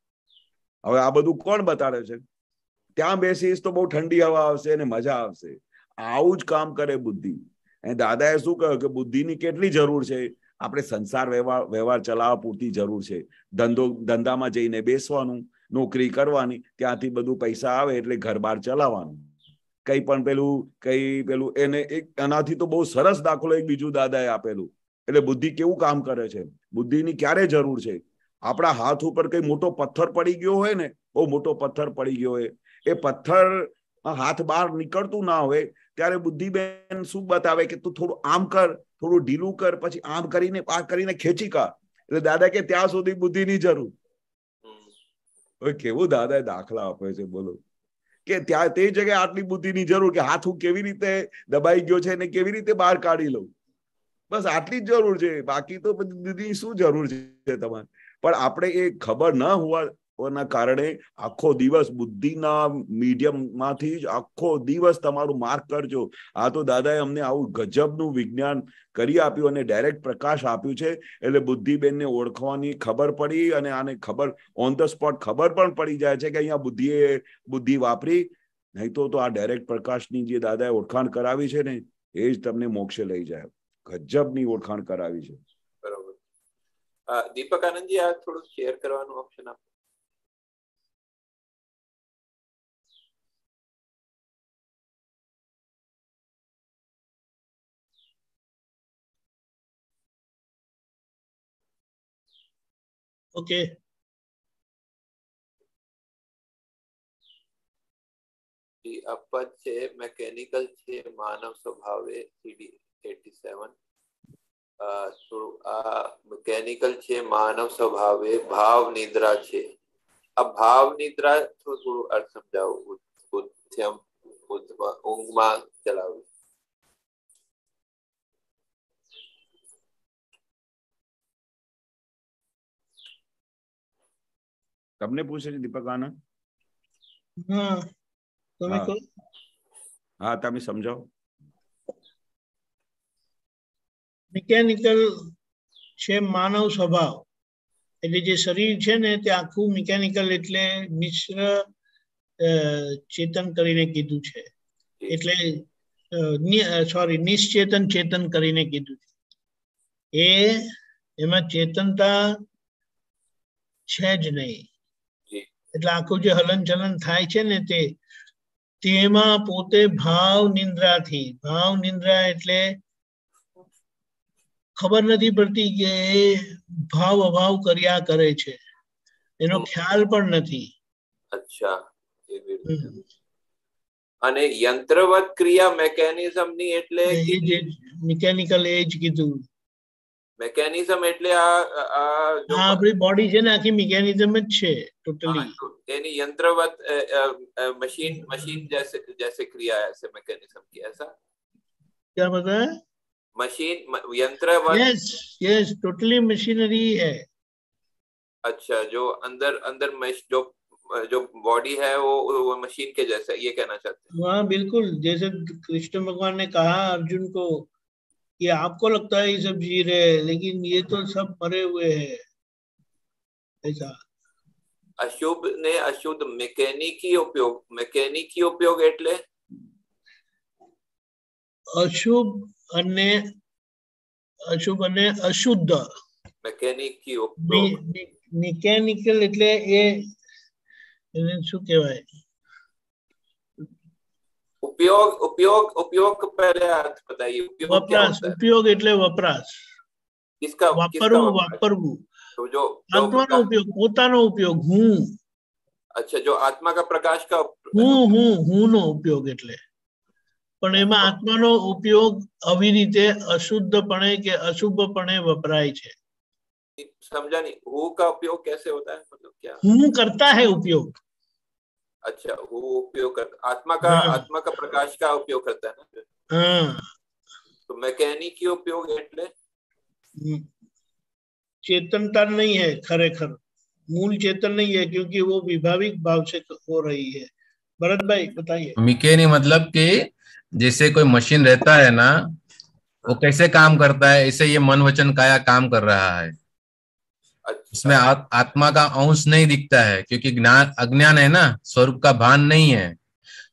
હવે આ બધું કોણ બતાડે છે ત્યાં બેસીશ તો બહુ ઠંડી હવા આવશે અને મજા આવશે આવું જ કામ કરે બુદ્ધિ દાદાએ શું કહ્યું કે બુદ્ધિની કેટલી જરૂર છે આપણે સંસાર વ્યવહાર વ્યવહાર ચલાવવા પૂરતી જરૂર છે ધંધો ધંધામાં જઈને બેસવાનું નોકરી કરવાની ત્યાંથી બધું પૈસા આવે એટલે ઘર બહાર ચલાવવાનું કઈ પણ પેલું કઈ પેલું એને એક આનાથી તો બહુ સરસ દાખલો એક બીજું દાદાએ આપેલું એટલે બુદ્ધિ કેવું કામ કરે છે બુદ્ધિની ક્યારે જરૂર છે આપણા હાથ ઉપર કઈ મોટો પથ્થર પડી ગયો હોય ને બહુ મોટો પથ્થર પડી ગયો હોય એ પથ્થર હાથ બહાર નીકળતું ના હોય ત્યારે બુદ્ધિબેન શું બતાવે કે તું થોડું આમ કર થોડું ઢીલું કર પછી આમ કરીને આ કરીને ખેંચી કા એટલે દાદા કે ત્યાં સુધી બુદ્ધિની જરૂર કેવું દાદા દાખલા આપે છે બોલો કે ત્યાં તે જગ્યાએ આટલી બુદ્ધિ ની જરૂર કે હાથ હું કેવી રીતે દબાઈ ગયો છે ને કેવી રીતે બહાર કાઢી લઉં બસ આટલી જ જરૂર છે બાકી તો બધી શું જરૂર છે તમારે પણ આપણે એ ખબર ન હોવા ના કારણે આખો દિવસ બુદ્ધિના મીડિયમમાંથી જ આખો દિવસ તમારું માર્ક કરજો આ તો દાદાએ અમને આવું ગજબનું વિજ્ઞાન કરી આપ્યું અને ડાયરેક્ટ પ્રકાશ આપ્યું છે એટલે બુદ્ધિબેનને ઓળખવાની ખબર પડી અને આને ખબર ઓન ધ સ્પોટ ખબર પણ પડી જાય છે કે અહીંયા બુદ્ધિએ બુદ્ધિ વાપરી નહીં તો આ ડાયરેક્ટ પ્રકાશની જે દાદાએ ઓળખાણ કરાવી છે ને એ જ તમને મોક્ષે લઈ જાય ગજબની ઓળખાણ કરાવી છે બરોબર દીપક આનંદજી આ થોડું શેર કરવાનું ઓપ્શન આપો Okay. अपच मैकेनिकल छे मानव स्वभावे सीडी 87 तो मैकेनिकल छे मानव स्वभाव तो, भाव निद्रा छे अब भाव निद्रा थोड़ा अर्थ समझाओ उद्यम उंगमा चलाओ તમને પૂછે છે દીપક આનંદ હા તમે સમજાવો મિકેનિકલ છે માનવ સ્વભાવ એટલે જે શરીર છે ને તે આખું મિકેનિકલ એટલે મિશ્ર ચેતન કરીને કીધું છે એટલે સોરી નિશ્ચેતન ચેતન કરીને કીધું છે એ એમાં ચેતનતા છે જ નહીં એટલે આખું જે હલનચલન થાય છે ને તે તેમાં પોતે ભાવ નિંદ્રાથી ભાવ નિંદ્રા એટલે ખબર નથી પડતી કે એ ભાવ અભાવ કર્યા કરે છે એનો ખ્યાલ પણ નથી અચ્છા અને યંત્રવત ક્રિયા મિકેનિઝમ ની એટલે મિકેનિકલ એજ કીધું મેકેનિઝમ એટલે આ આપણી બોડી છે ને આખી મિકેનિઝમ જ છે ટોટલી એની યંત્રવત મશીન મશીન જૈસે જૈસે ક્રિયા સે ऐसे કી એસા ऐसा क्या મશીન યંત્રવત yes yes totally machinery machinery અચ્છા જો અંદર અંદર મેશ જો जो बॉडी है वो वो मशीन के जैसा ये कहना चाहते हैं हाँ बिल्कुल जैसे कृष्ण भगवान ने कहा अर्जुन को ये आपको लगता है ये सब जी रहे हैं लेकिन ये तो सब मरे हुए हैं ऐसा अशुभ ने अशुद्ध मैकेनिकी उपयोग मैकेनिकी उपयोग एटले अशुभ अन्य अशुभ अन्य अशुद्ध मैकेनिकी उपयोग मैकेनिकल एटले ये शु कहवा उपयोग उपयोग उपयोग पहले आप बताइए उपयोग क्या होता है उपयोग એટલે વપરાશ किसका वापरो वापरवू तो जो નો ઉપયોગ પોતાનો ઉપયોગ હું अच्छा जो आत्मा का प्रकाश का हूं हूं हूं हूं નો ઉપયોગ એટલે પણ એમાં આત્માનો ઉપયોગ אביનીતે અશુદ્ધ પણે કે अशुभ પણે વપરાય છે સમજાની હું કા ઉપયોગ કેસે હોતા હે મતલબ ક્યા હું કરતા હે ઉપયોગ अच्छा वो उपयोग कर आत्मा का हाँ। आत्मा का प्रकाश का उपयोग करता है ना हाँ। तो मैकेनिकी उपयोग એટલે हम्म। चेतनता नहीं है खरे खर मूल चेतन नहीं है क्योंकि वो विभाविक भाव से हो रही है भरत भाई बताइए मिकेनी मतलब कि जैसे कोई मशीन रहता है ना वो कैसे काम करता है इसे ये मन वचन काया काम कर रहा है उसमें आ, आत्मा का अंश नहीं दिखता है क्योंकि ज्ञान अज्ञान है ना स्वरूप का भान नहीं है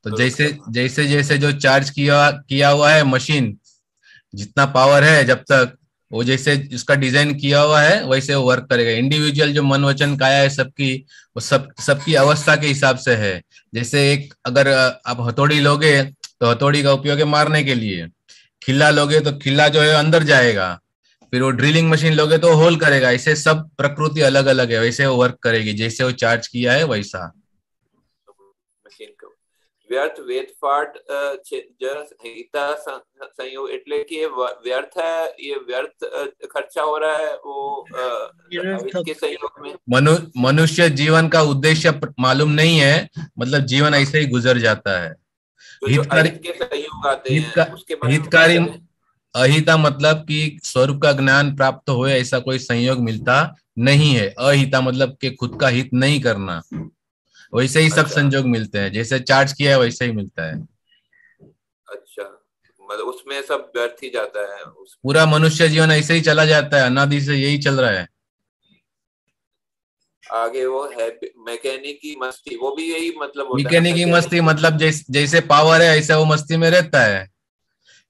तो, तो जैसे जैसे जैसे जो चार्ज किया किया हुआ है मशीन जितना पावर है जब तक वो जैसे उसका डिजाइन किया हुआ है वैसे वो वर्क करेगा इंडिविजुअल जो मन वचन काया है सबकी वो सब सबकी अवस्था के हिसाब से है जैसे एक अगर आप हथौड़ी लोगे तो हथौड़ी का उपयोग है मारने के लिए खिल्ला लोगे तो खिल्ला जो है अंदर जाएगा फिर वो ड्रिलिंग मशीन लोगे तो होल करेगा इसे सब प्रकृति अलग अलग है वैसे वो वर्क करेगी जैसे वो चार्ज किया है वैसा uh, संयोग ये व्यर्थ uh, खर्चा हो रहा है वो uh, के संयोग में मनु, मनुष्य जीवन का उद्देश्य मालूम नहीं है मतलब जीवन ऐसे ही गुजर जाता है तो हितकारी हितकारी अहिता मतलब कि स्वरूप का ज्ञान प्राप्त हो ऐसा कोई संयोग मिलता नहीं है अहिता मतलब के खुद का हित नहीं करना वैसे ही सब अच्छा। संयोग मिलते हैं जैसे चार्ज किया है वैसे ही मिलता है अच्छा मतलब उसमें सब व्यर्थ ही जाता है पूरा मनुष्य जीवन ऐसे ही चला जाता है अनादि से यही चल रहा है आगे वो है मैकेनिक की मस्ती वो भी यही मतलब मैकेनिक की मस्ती मतलब जैसे जैसे पावर है ऐसा वो मस्ती में रहता है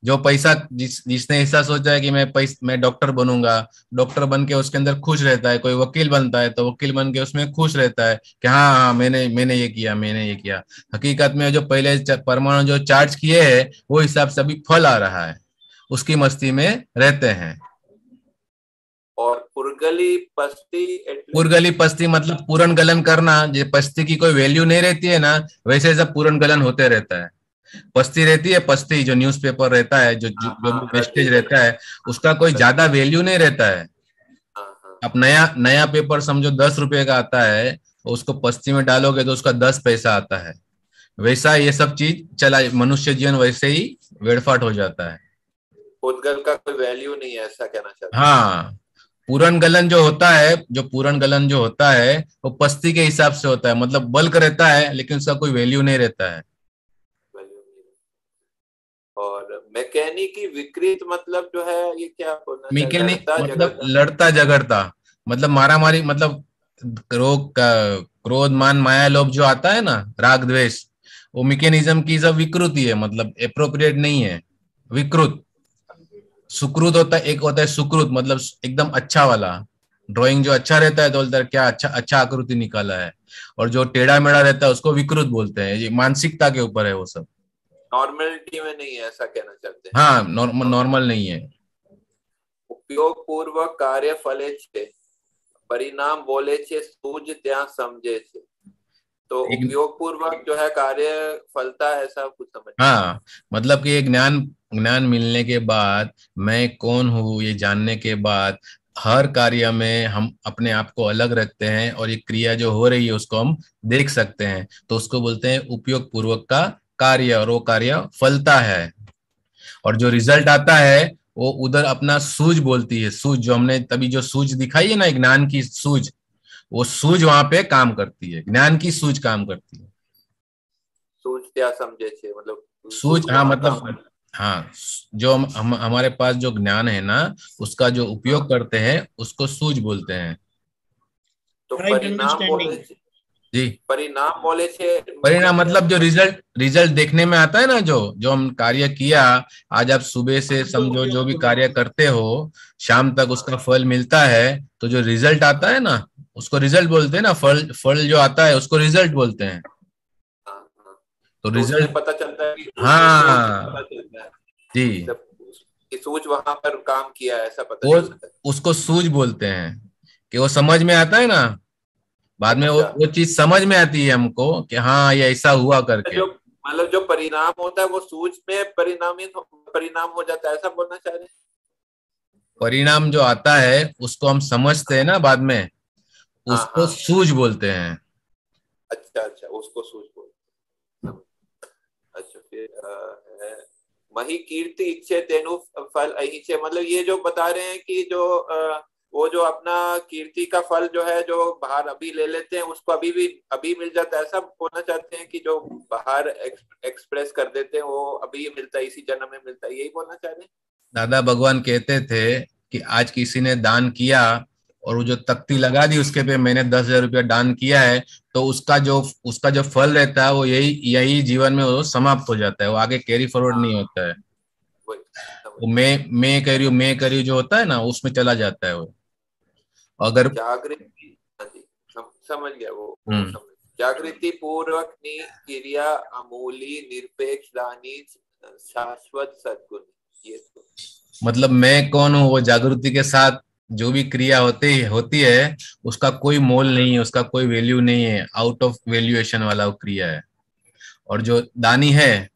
जो पैसा जिस जिसने ऐसा सोचा है कि मैं पैस, मैं डॉक्टर बनूंगा डॉक्टर बन के उसके अंदर खुश रहता है कोई वकील बनता है तो वकील बन के उसमें खुश रहता है कि हाँ हाँ मैंने मैंने ये किया मैंने ये किया हकीकत में जो पहले परमाणु जो चार्ज किए है वो हिसाब से अभी फल आ रहा है उसकी मस्ती में रहते हैं और पुरगली पस्ती पुरगली पस्ती मतलब पूरण गलन करना जो पस्ती की कोई वैल्यू नहीं रहती है ना वैसे जब पूरण गलन होते रहता है पस्ती रहती है पस्ती जो न्यूज़पेपर रहता है जो हाँ, जो वेस्टेज हाँ, रहता है उसका कोई ज्यादा वैल्यू नहीं रहता है अब हाँ, नया नया पेपर समझो दस रुपए का आता है उसको पस्ती में डालोगे तो उसका दस पैसा आता है वैसा ये सब चीज चला मनुष्य जीवन वैसे ही वेड़फाट हो जाता है उद्गल का कोई वैल्यू नहीं है ऐसा कहना चाहता हाँ पूरन गलन जो होता है जो पूरन गलन जो होता है वो पस्ती के हिसाब से होता है मतलब बल्क रहता है लेकिन उसका कोई वैल्यू नहीं रहता है मैकेनिक की विकृत मतलब जो है ये क्या बोलना मैकेनिक मतलब लड़ता झगड़ता मतलब मारा मारी मतलब रोग क्रोध मान माया लोभ जो आता है ना राग द्वेष वो मैकेनिज्म की सब विकृति है मतलब अप्रोप्रिएट नहीं है विकृत सुकृत होता है एक होता है सुकृत मतलब एकदम अच्छा वाला ड्राइंग जो अच्छा रहता है तो बोलता है क्या अच्छा अच्छा आकृति निकाला है और जो टेढ़ा मेढ़ा रहता है उसको विकृत बोलते हैं ये मानसिकता के ऊपर है वो सब नॉर्मलिटी में नहीं है ऐसा कहना चाहते हैं हाँ नॉर्मल नॉर्मल नहीं है उपयोग पूर्वक कार्य फले છે परिणाम बोले छे सूझ त्या समझे छे तो उपयोग पूर्वक जो है कार्य फलता है सब कुछ समझ हाँ मतलब कि ज्ञान ज्ञान मिलने के बाद मैं कौन हूँ ये जानने के बाद हर कार्य में हम अपने आप को अलग रखते हैं और ये क्रिया जो हो रही है उसको हम देख सकते हैं तो उसको बोलते हैं उपयोग पूर्वक का कार्य और वो कार्य फलता है और जो रिजल्ट आता है वो उधर अपना सूझ बोलती है सूझ जो हमने तभी जो सूझ दिखाई है ना ज्ञान की सूझ वो सूझ वहां पे काम करती है ज्ञान की सूझ काम करती है सूझ क्या समझे मतलब सूझ हाँ मतलब हाँ जो हम, हम हमारे पास जो ज्ञान है ना उसका जो उपयोग करते हैं उसको सूझ बोलते हैं तो परिणाम जी परिणाम बोले थे परिणाम मतलब जो रिजल्ट रिजल्ट देखने में आता है ना जो जो हम कार्य किया आज आप सुबह से हाँ, समझो जो भी कार्य करते हो शाम तक उसका फल मिलता है तो जो रिजल्ट आता है ना उसको रिजल्ट बोलते हैं ना फल फल जो आता है उसको रिजल्ट बोलते हैं हाँ, हाँ। तो रिजल्ट तो पता चलता है हाँ जी सूझ वहां पर काम किया ऐसा पता वो उसको सूझ बोलते हैं कि वो समझ में आता है ना बाद में वो अच्छा। वो चीज समझ में आती है हमको कि हाँ ये ऐसा हुआ करके मतलब जो परिणाम होता है वो सूझ में परिणामित परिणाम हो जाता है ऐसा बोलना चाह रहे हैं परिणाम जो आता है उसको हम समझते हैं ना बाद में हाँ, उसको हाँ। सूझ बोलते हैं अच्छा अच्छा उसको सूझ बोलते अच्छा फिर वही कीर्ति इच्छे तेनु फल अहिचे मतलब ये जो बता रहे हैं कि जो आ, वो जो अपना कीर्ति का फल जो है जो बाहर अभी ले लेते हैं उसको अभी भी अभी मिल जाता है ऐसा होना चाहते हैं कि जो बाहर एक्सप्रेस कर देते हैं वो अभी मिलता है इसी जन्म में मिलता है यही बोलना चाह रहे हैं दादा भगवान कहते थे कि आज किसी ने दान किया और वो जो तख्ती लगा दी उसके पे मैंने दस हजार रुपया दान किया है तो उसका जो उसका जो फल रहता है वो यही यही जीवन में वो समाप्त हो जाता है वो आगे कैरी फॉरवर्ड नहीं होता है वो मैं मैं कह रही हूँ मैं कह रही हूँ जो होता है ना उसमें चला जाता है वो अगर जागृति समझ गया वो हम्म। जागृति पूर्वक नी क्रिया अमूली निरपेक्ष दानी शाश्वत सदगुण ये तो मतलब मैं कौन हूँ वो जागृति के साथ जो भी क्रिया होती होती है उसका कोई मोल नहीं है उसका कोई वैल्यू नहीं है आउट ऑफ वैल्यूएशन वाला वो क्रिया है और जो दानी है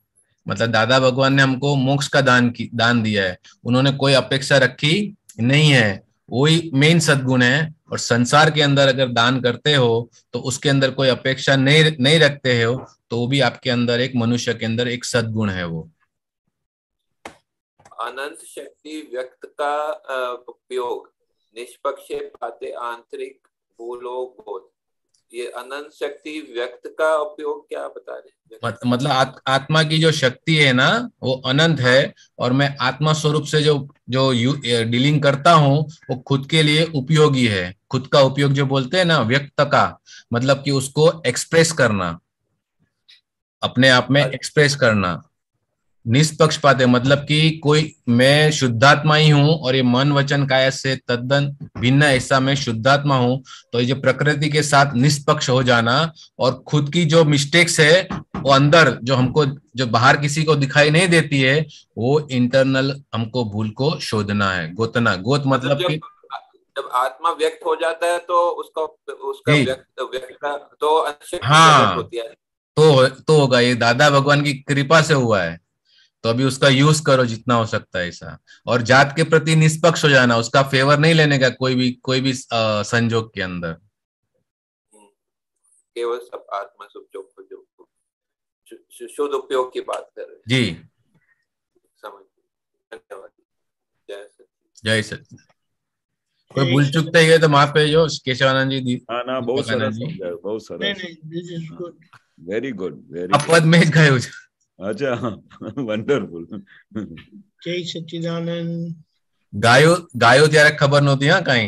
मतलब दादा भगवान ने हमको मोक्ष का दान की दान दिया है उन्होंने कोई अपेक्षा रखी नहीं है वही मेन सदगुण है और संसार के अंदर अगर दान करते हो तो उसके अंदर कोई अपेक्षा नहीं नहीं रखते हो तो वो भी आपके अंदर एक मनुष्य के अंदर एक सदगुण है वो अनंत शक्ति व्यक्त का उपयोग निष्पक्ष पाते आंतरिक भूलोक ये अनंत शक्ति व्यक्त का उपयोग क्या बता रहे मत, मतलब आ, आत्मा की जो शक्ति है ना वो अनंत है और मैं आत्मा स्वरूप से जो जो डीलिंग करता हूँ वो खुद के लिए उपयोगी है खुद का उपयोग जो बोलते हैं ना व्यक्त का मतलब कि उसको एक्सप्रेस करना अपने आप में एक्सप्रेस अच्छा। करना निष्पक्षपात है मतलब कि कोई मैं शुद्धात्मा ही हूँ और ये मन वचन काया से तद्दन भिन्न ऐसा मैं शुद्धात्मा हूँ तो ये प्रकृति के साथ निष्पक्ष हो जाना और खुद की जो मिस्टेक्स है वो अंदर जो हमको जो बाहर किसी को दिखाई नहीं देती है वो इंटरनल हमको भूल को शोधना है गोतना गोत मतलब कि जब आत्मा व्यक्त हो जाता है तो उसका उसका व्यक्त व्यक्त तो हाँ होती है तो तो होगा ये दादा भगवान की कृपा से हुआ है तो अभी उसका यूज करो जितना हो सकता है ऐसा और जात के प्रति निष्पक्ष हो जाना उसका फेवर नहीं लेने का कोई भी कोई भी संजोग के अंदर हम्म। केवल सब आत्मा सुख जो जो शुद्ध उपयोग की बात कर रहे जी समझ धन्यवाद जय सचिन जय सचिन કોઈ ભૂલ ચૂક થઈ ગઈ તો માફ કરજો કેશવાનંદજી હા ના બહુ સરસ બહુ સરસ વેરી ગુડ વેરી અપવાદ મેં જ ગયું છે अच्छा वंडरफुल जय सच्चिदानंद ગાયો ગાયો ત્યારે ખબર નહોતી હા કઈ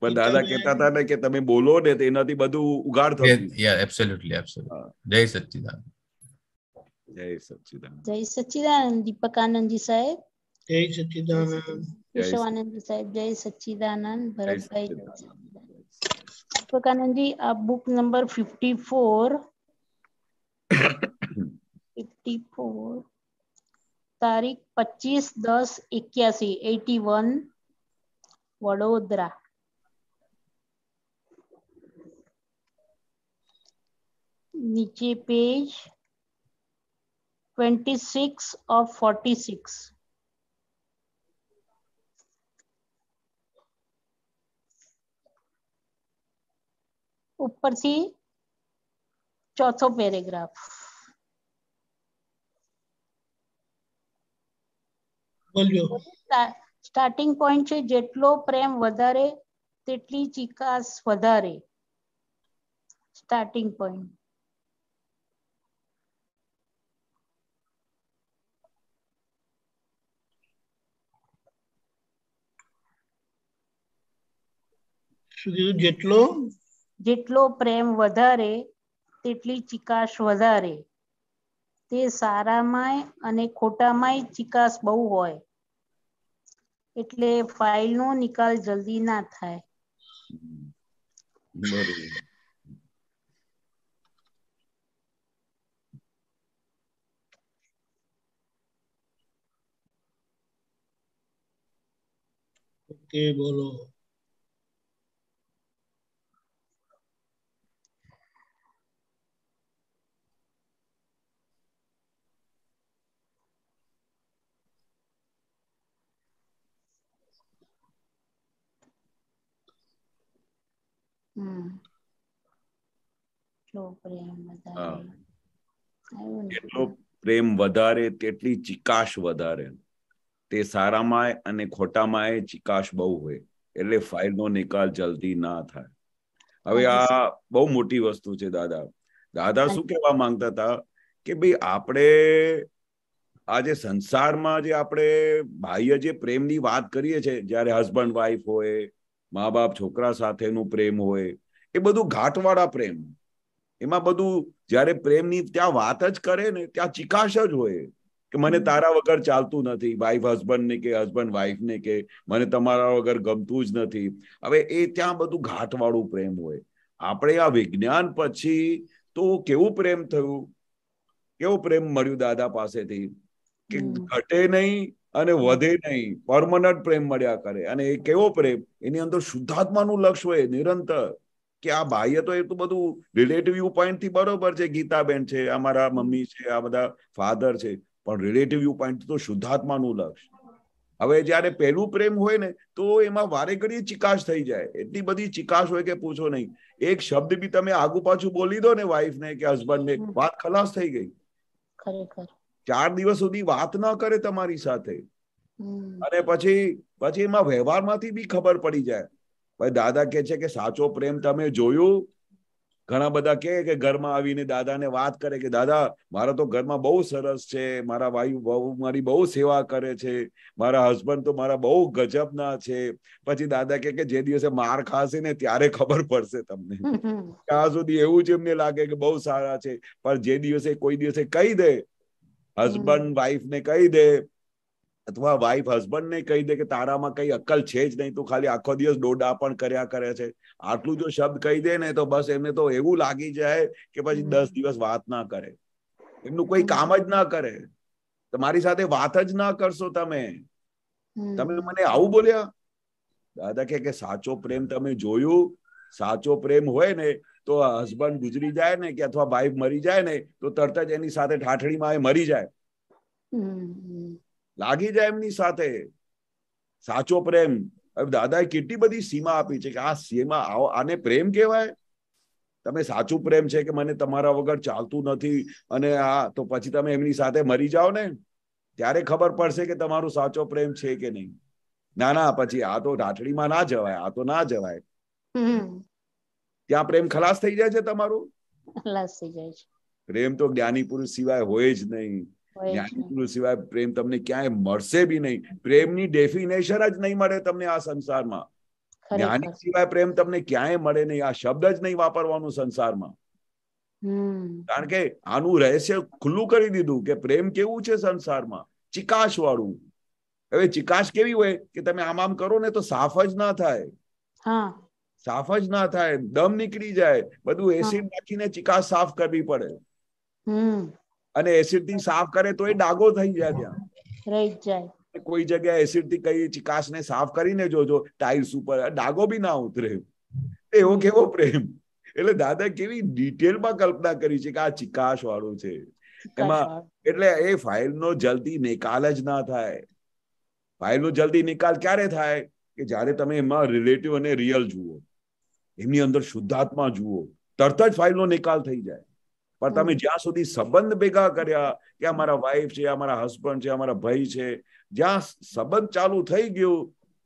પણ દાદા કહેતા હતા ને કે તમે બોલો ને તો એનાથી બધું ઉગાડ થતું યા એબ્સોલ્યુટલી એબ્સોલ્યુટ જય સચ્ચિદાનંદ જય સચ્ચિદાનંદ જય સચ્ચિદાનંદ દીપક આનંદજી સાહેબ જય સચ્ચિદાનંદ કેશવાનંદજી સાહેબ જય સચ્ચિદાનંદ ભરતભાઈ દીપક આનંદજી આ બુક નંબર ફિફ્ટી ફોર तारीख पच्चीस दस इक्यासी वन वडोदरा नीचे page twenty six of forty six ऊपर सी चौथो पैराग्राफ બોલ્યો સ્ટાર્ટિંગ પોઈન્ટ છે જેટલો પ્રેમ વધારે તેટલી ચિકાસ વધારે સ્ટાર્ટિંગ પોઈન્ટ જેટલો જેટલો પ્રેમ વધારે તેટલી ચિકાસ વધારે તે સારામાંય અને ખોટામાંય ચિકાસ બહુ હોય એટલે નો નિકાલ જલ્દી ના થાય બોલો એટલો પ્રેમ વધારે તેટલી ચિકાશ વધારે તે સારામાં અને ખોટામાં ચિકાશ બહુ હોય એટલે ફાઇલનો નિકાલ જલ્દી ના થાય હવે આ બહુ મોટી વસ્તુ છે દાદા દાદા શું કહેવા માંગતા હતા કે ભાઈ આપણે આ જે સંસારમાં જે આપણે બાહ્ય જે પ્રેમની વાત કરીએ છીએ જ્યારે હસબન્ડ વાઈફ હોય મા બાપ છોકરા સાથેનું પ્રેમ હોય એ બધું ઘાટવાળા પ્રેમ એમાં બધું જ્યારે પ્રેમની ત્યાં વાત જ કરે ને ત્યાં ચિકાશ જ હોય કે મને તારા વગર ચાલતું નથી વાઈફ હસબન્ડ ને કે હસબન્ડ વાઈફ ને કે મને તમારા વગર ગમતું જ નથી હવે એ ત્યાં બધું ઘાટવાળું પ્રેમ હોય આપણે આ વિજ્ઞાન પછી તો કેવું પ્રેમ થયું કેવો પ્રેમ મળ્યું દાદા પાસેથી કે ઘટે નહીં અને વધે નહીં પરમનન્ટ પ્રેમ મળ્યા કરે અને એ કેવો પ્રેમ એની અંદર શુદ્ધાત્માનું લક્ષ હોય નિરંતર કે આ બાહ્ય તો એટલું બધું રિલેટિવ વ્યૂ પોઈન્ટ થી બરોબર છે ગીતાબેન છે અમારા મમ્મી છે આ બધા ફાધર છે પણ રિલેટિવ વ્યૂ પોઈન્ટ તો શુદ્ધાત્માનું લક્ષ હવે જ્યારે પહેલું પ્રેમ હોય ને તો એમાં વારે ઘડીએ ચિકાશ થઈ જાય એટલી બધી ચિકાશ હોય કે પૂછો નહીં એક શબ્દ બી તમે આગુ પાછું બોલી દો ને વાઈફ ને કે હસબન્ડ ને વાત ખલાસ થઈ ગઈ ખરેખર ચાર દિવસ સુધી વાત ના કરે તમારી સાથે અને પછી પછી એમાં વ્યવહારમાંથી બી ખબર પડી જાય ભાઈ દાદા કે છે કે સાચો પ્રેમ તમે જોયું ઘણા બધા કહે કે ઘરમાં આવીને દાદાને વાત કરે કે દાદા મારા તો ઘરમાં બહુ સરસ છે મારા વાયુ બહુ મારી બહુ સેવા કરે છે મારા હસબન્ડ તો મારા બહુ ગજબના છે પછી દાદા કે જે દિવસે માર ખાશે ને ત્યારે ખબર પડશે તમને ત્યાં સુધી એવું જ એમને લાગે કે બહુ સારા છે પણ જે દિવસે કોઈ દિવસે કહી દે હસબન્ડ વાઈફ ને કહી દે અથવા વાઈફ હસબન્ડ ને કહી દે કે તારામાં કઈ અક્કલ છે જ નહીં તું ખાલી આખો દિવસ ડોડા પણ કર્યા કરે છે આટલું જો શબ્દ કહી દે ને તો બસ એમને તો એવું લાગી જાય કે પછી દસ દિવસ વાત ના કરે એમનું કોઈ કામ જ ના કરે તમારી સાથે વાત જ ના કરશો તમે તમે મને આવું બોલ્યા દાદા કે સાચો પ્રેમ તમે જોયું સાચો પ્રેમ હોય ને તો હસબન્ડ ગુજરી જાય ને કે અથવા વાઈફ મરી જાય ને તો તરત જ એની સાથે ઠાઠડીમાં એ મરી જાય લાગી જાય એમની સાથે સાચો પ્રેમ દાદાએ કેટલી બધી સીમા આપી છે કે આ સીમા આવો આને પ્રેમ કહેવાય તમે સાચું પ્રેમ છે કે મને તમારા વગર ચાલતું નથી અને આ તો પછી તમે એમની સાથે મરી જાઓ ને ત્યારે ખબર પડશે કે તમારો સાચો પ્રેમ છે કે નહીં ના ના પછી આ તો ઢાઠડીમાં ના જવાય આ તો ના જવાય ત્યાં પ્રેમ ખલાસ થઈ જાય છે તમારું ખલાસ થઈ જાય છે પ્રેમ તો જ્ઞાની પુરુષ સિવાય હોય જ નહીં જ્ઞાની પુરુષ સિવાય પ્રેમ તમને ક્યાંય મળશે બી નહીં પ્રેમની ડેફિનેશન જ નહીં મળે તમને આ સંસારમાં જ્ઞાની સિવાય પ્રેમ તમને ક્યાંય મળે નહીં આ શબ્દ જ નહીં વાપરવાનું સંસારમાં કારણ કે આનું રહસ્ય ખુલ્લું કરી દીધું કે પ્રેમ કેવું છે સંસારમાં ચિકાશ વાળું હવે ચિકાશ કેવી હોય કે તમે આમ આમ કરો ને તો સાફ જ ના થાય સાફ જ ના થાય દમ નીકળી જાય બધું એસિડ નાખીને ચિકાસ સાફ કરવી પડે અને એસિડ થી સાફ કરે તો એ ડાગો થઈ જાય ત્યાં રહી જાય કોઈ જગ્યાએ એસિડ થી કઈ ચિકાસ ને સાફ કરીને જોજો ટાઇલ્સ ઉપર ડાગો બી ના ઉતરે એવો કેવો પ્રેમ એટલે દાદા કેવી ડિટેલમાં કલ્પના કરી છે કે આ ચિકાસ વાળું છે એમાં એટલે એ ફાઇલ નો જલ્દી નિકાલ જ ના થાય ફાઇલ નો જલ્દી નિકાલ ક્યારે થાય કે જ્યારે તમે એમાં રિલેટિવ અને રિયલ જુઓ એમની અંદર શુદ્ધાત્મા જુઓ તરત જ ફાઇલનો નિકાલ થઈ જાય પણ તમે જ્યાં સુધી સંબંધ ભેગા કર્યા કે અમારા વાઈફ છે અમારા હસબન્ડ છે અમારા ભાઈ છે જ્યાં સંબંધ ચાલુ થઈ ગયો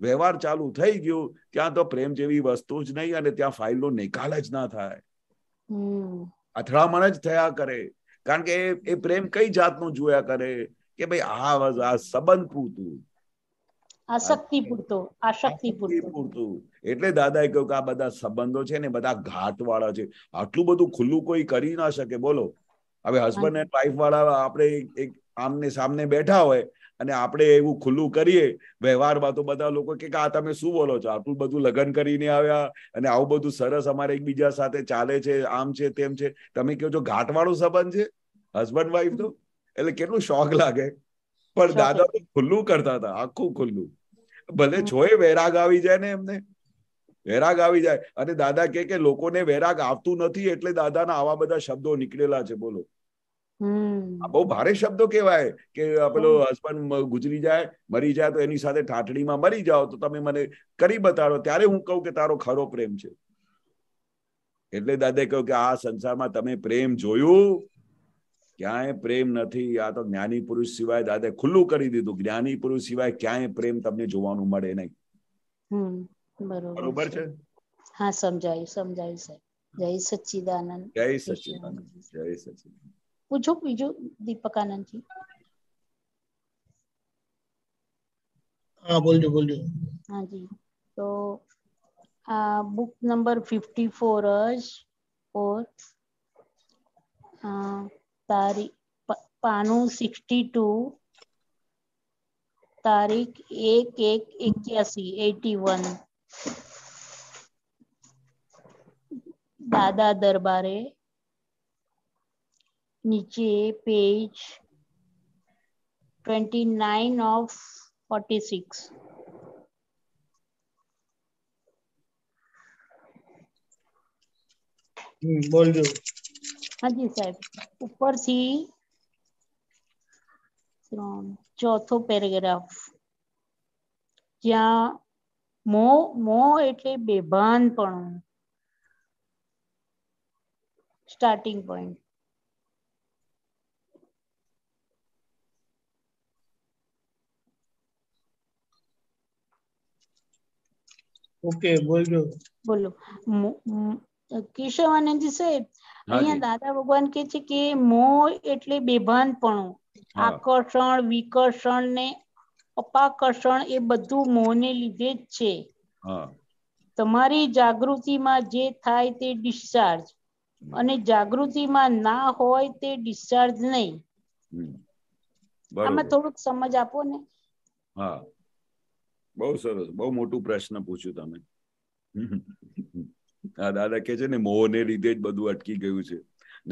વ્યવહાર ચાલુ થઈ ગયો ત્યાં તો પ્રેમ જેવી વસ્તુ જ નહીં અને ત્યાં ફાઇલનો નિકાલ જ ના થાય અથડામણ જ થયા કરે કારણ કે એ પ્રેમ કઈ જાતનું જોયા કરે કે ભાઈ આ સંબંધ પૂરતું આસક્તિ પૂરતો આસક્તિ પૂરતો એટલે દાદાએ કહ્યું કે આ બધા સંબંધો છે ને બધા ઘાટ વાળા છે આટલું બધું ખુલ્લું કોઈ કરી ના શકે બોલો હવે હસબન્ડ એન્ડ વાઈફ વાળા આપણે એક આમને સામને બેઠા હોય અને આપણે એવું ખુલ્લું કરીએ વ્યવહારમાં તો બધા લોકો કે આ તમે શું બોલો છો આટલું બધું લગ્ન કરીને આવ્યા અને આવું બધું સરસ અમારે એકબીજા સાથે ચાલે છે આમ છે તેમ છે તમે કહો છો ઘાટ ઘાટવાળો સંબંધ છે હસબન્ડ વાઈફ તો એટલે કેટલું શોખ લાગે પણ દાદા તો ખુલ્લું કરતા હતા આખું ખુલ્લું ભલે છોએ વૈરાગ આવી જાય ને એમને વૈરાગ આવી જાય અને દાદા કે કે લોકોને વૈરાગ આવતું નથી એટલે દાદાના આવા બધા શબ્દો નીકળેલા છે બોલો બહુ ભારે શબ્દો કેવાય કે પેલો હસબન્ડ ગુજરી જાય મરી જાય તો એની સાથે ઠાઠડીમાં મરી જાઓ તો તમે મને કરી બતાડો ત્યારે હું કહું કે તારો ખરો પ્રેમ છે એટલે દાદા કહ્યું કે આ સંસારમાં તમે પ્રેમ જોયું क्या है प्रेम नहीं या तो ज्ञानी पुरुष सिवाय दादे खुल्लू कर दीदू ज्ञानी पुरुष सिवाय क्या है प्रेम तमने जुवा मड़े नहीं बरोबर हाँ समझाई समझाई सर जय सच्चिदानंद जय सच्चिदानंद जय सच्चिदानंद पूछो पूछो दीपक आनंद जी हाँ बोल दो बोल दो हाँ जी तो आ, बुक नंबर फिफ्टी फोर और आ, तारीख पानू सिक्सटी टू तारीख एक एक इक्यासी एटी वन दादा दरबारे नीचे page twenty nine of forty six बोल दो हाँ जी साहब ऊपर थी ચોથો પેરેગ્રાફ જ્યાં મો મો એટલે બેભાનપણું સ્ટાર્ટિંગ પોઈન્ટ ઓકે બોલજો બોલો કેશવ આનંદજી સાહેબ અહીંયા દાદા ભગવાન કે છે કે મોહ એટલે બેભાનપણું આકર્ષણ વિકર્ષણ ને અપાકર્ષણ એ બધું ને લીધે જ છે તમારી જાગૃતિમાં જે થાય તે ડિસ્ચાર્જ અને જાગૃતિમાં ના હોય તે ડિસ્ચાર્જ નહીં આમાં થોડુંક સમજ આપો ને હા બહુ સરસ બહુ મોટું પ્રશ્ન પૂછ્યું તમે આ દાદા કે છે ને મોહને લીધે જ બધું અટકી ગયું છે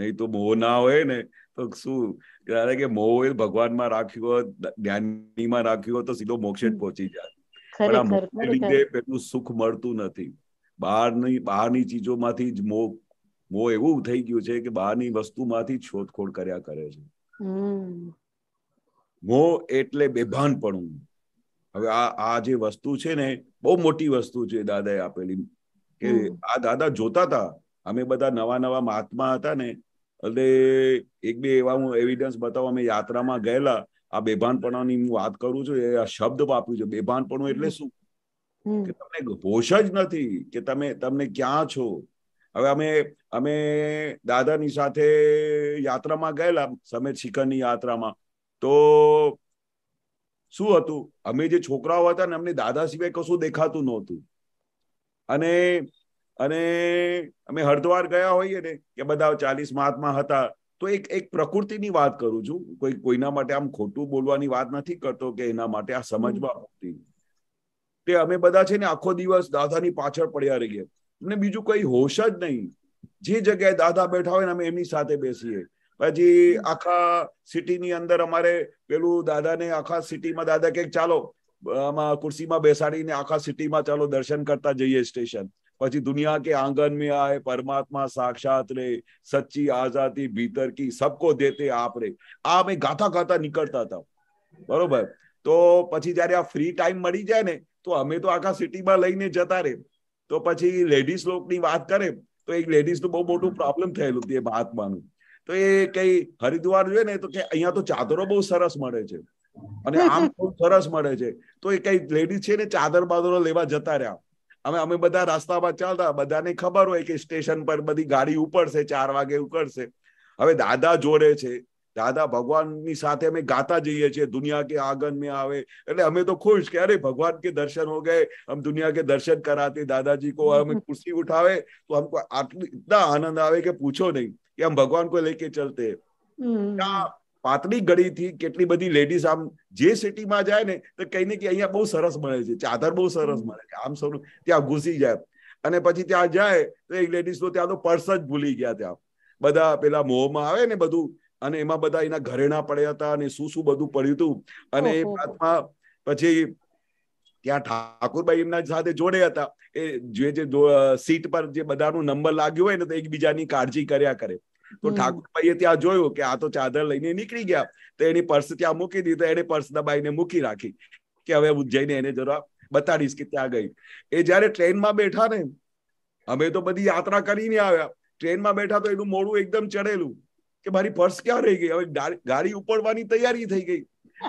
નહીં તો મોહ ના હોય ને તો શું દાદા કે મોહ એ ભગવાનમાં રાખ્યું હોય જ્ઞાનીમાં રાખ્યું હોત તો સીધો મોક્ષે જ પહોંચી જાય પણ આ મોહને લીધે પેલું સુખ મળતું નથી બહારની બહારની ચીજોમાંથી જ મોહ મોહ એવું થઈ ગયું છે કે બહારની વસ્તુમાંથી શોધખોળ કર્યા કરે છે મોહ એટલે બેભાન પણ હવે આ આ જે વસ્તુ છે ને બહુ મોટી વસ્તુ છે દાદાએ આપેલી કે આ દાદા જોતા હતા અમે બધા નવા નવા મહાત્મા હતા ને એટલે એક બે એવા હું એવિડન્સ બતાવો અમે યાત્રામાં ગયેલા આ બેભાનપણાની હું વાત કરું છું એ આ શબ્દ વાપર્યું છે બેભાનપણું એટલે શું કે તમને હોશ જ નથી કે તમે તમને ક્યાં છો હવે અમે અમે દાદાની સાથે યાત્રામાં ગયેલા સમેત શિખરની યાત્રામાં તો શું હતું અમે જે છોકરાઓ હતા ને અમને દાદા સિવાય કશું દેખાતું નહોતું અને અને અમે હરદ્વાર ગયા હોઈએ ને કે બધા ચાલીસ મહાત્મા હતા તો એક એક પ્રકૃતિની વાત કરું છું કોઈ કોઈના માટે આમ ખોટું બોલવાની વાત નથી કરતો કે એના માટે આ સમજવા પડતી તે અમે બધા છે ને આખો દિવસ દાદાની પાછળ પડ્યા રહીએ અમને બીજું કોઈ હોશ જ નહીં જે જગ્યાએ દાદા બેઠા હોય ને અમે એમની સાથે બેસીએ પછી આખા સિટીની અંદર અમારે પેલું દાદાને આખા સિટીમાં દાદા કે ચાલો આમાં કુર્સીમાં બેસાડીને આખા સિટીમાં ચાલો દર્શન કરતા જઈએ સ્ટેશન પછી દુનિયા કે આંગન में आए परमात्मा साक्षात रे सच्ची आजादी भीतर की सबको देते आप रे આ મેં ગાથા ગાથા નીકળતા હતા બરોબર તો પછી જયારે આ ફ્રી ટાઈમ મળી જાય ને તો અમે તો આખા સિટીમાં લઈને જતા રે તો પછી લેડીઝ લોકની વાત કરે તો એક લેડીઝ નું બહુ મોટું પ્રોબ્લેમ થયેલું હતું એ મહાત્માનું તો એ કઈ હરિદ્વાર જોઈએ ને તો કે અહીંયા તો ચાદરો બહુ સરસ મળે છે અને આમ બહુ સરસ મળે છે તો એ કઈ લેડીઝ છે ને ચાદર બાદરો લેવા જતા રહ્યા અમે અમે બધા રસ્તામાં ચાલતા બધાને ખબર હોય કે સ્ટેશન પર બધી ગાડી ઉપડશે ચાર વાગે ઉકળશે હવે દાદા જોડે છે દાદા ભગવાનની સાથે અમે ગાતા જઈએ છીએ દુનિયા કે આગન મેં આવે એટલે અમે તો ખુશ કે અરે ભગવાન કે દર્શન હો ગયે હમ દુનિયા કે દર્શન કરાતે દાદાજી કો અમે કુર્સી ઉઠાવે તો हमको આટલી ઇतना આનંદ આવે કે પૂછો નહીં કે हम ભગવાન કો લેકે ચલતે क्या પાતળી ગળીથી કેટલી બધી લેડીઝ આમ જે સિટીમાં જાય ને તો કહીને કે અહીંયા બહુ સરસ મળે છે ચાદર બહુ સરસ મળે છે આમ સૌ ત્યાં ઘૂસી જાય અને પછી ત્યાં જાય તો એક લેડીઝ તો ત્યાં તો પર્સ જ ભૂલી ગયા ત્યાં બધા પેલા મોહમાં આવે ને બધું અને એમાં બધા એના ઘરેણા પડ્યા હતા અને શું શું બધું પડ્યું હતું અને એ બાદમાં પછી ત્યાં ઠાકોરભાઈ એમના સાથે જોડે હતા એ જે જે સીટ પર જે બધાનું નંબર લાગ્યો હોય ને તો એકબીજાની કાળજી કર્યા કરે તો ઠાકોરભાઈએ ત્યાં જોયું કે આ તો ચાદર લઈને નીકળી ગયા તો એની પર્સ ત્યાં મૂકી દીધો એને પર્સ દબાઈને મૂકી રાખી કે હવે હું એને જરા બતાડીશ કે ત્યાં ગઈ એ જયારે ટ્રેનમાં બેઠા ને અમે તો બધી યાત્રા કરીને આવ્યા ટ્રેનમાં બેઠા તો એનું મોડું એકદમ ચડેલું કે મારી પર્સ ક્યાં રહી ગઈ હવે ગાડી ઉપડવાની તૈયારી થઈ ગઈ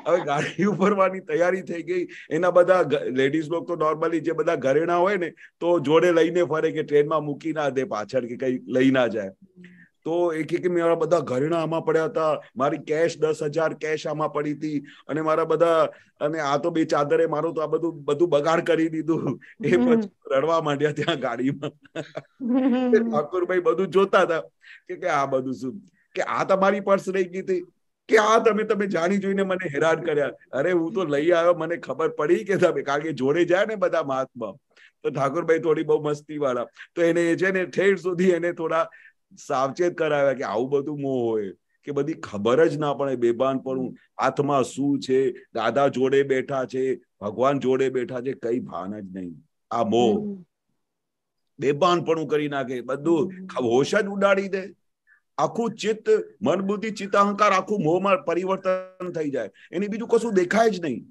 હવે ગાડી ઉપરવાની તૈયારી થઈ ગઈ એના બધા લેડીઝ લોકો તો નોર્મલી જે બધા ઘરેણા હોય ને તો જોડે લઈને ફરે કે ટ્રેનમાં મૂકી ના દે પાછળ કે કઈ લઈ ના જાય તો એક એક મારા બધા ઘરેણા આમાં પડ્યા હતા મારી કેશ દસ હજાર કેશ આમાં પડી હતી અને મારા બધા અને આ તો બે ચાદરે મારું તો આ બધું બધું બગાડ કરી દીધું એ પછી રડવા માંડ્યા ત્યાં ગાડીમાં ઠાકોરભાઈ બધું જોતા હતા કે આ બધું શું કે આ તમારી પર્સ રહી ગઈ હતી કે આ તમે તમે જાણી જોઈને મને હેરાન કર્યા અરે હું તો લઈ આવ્યો મને ખબર પડી કે તમે કારણ કે જોડે જાય ને બધા મહાત્મા તો ઠાકોરભાઈ થોડી બહુ મસ્તી વાળા તો એને છે ને ઠેર સુધી એને થોડા સાવચેત કરાવ્યા કે આવું બધું મોહ હોય કે બધી ખબર જ ના પડે બેભાન પડવું હાથમાં શું છે દાદા જોડે બેઠા છે ભગવાન જોડે બેઠા છે કઈ ભાન જ નહીં આ મોહ બેભાનપણું કરી નાખે બધું હોશ જ ઉડાડી દે આખું ચિત્ત મન બુદ્ધિ ચિત્તાહંકાર આખું મોહમાં પરિવર્તન થઈ જાય એની બીજું કશું દેખાય જ નહીં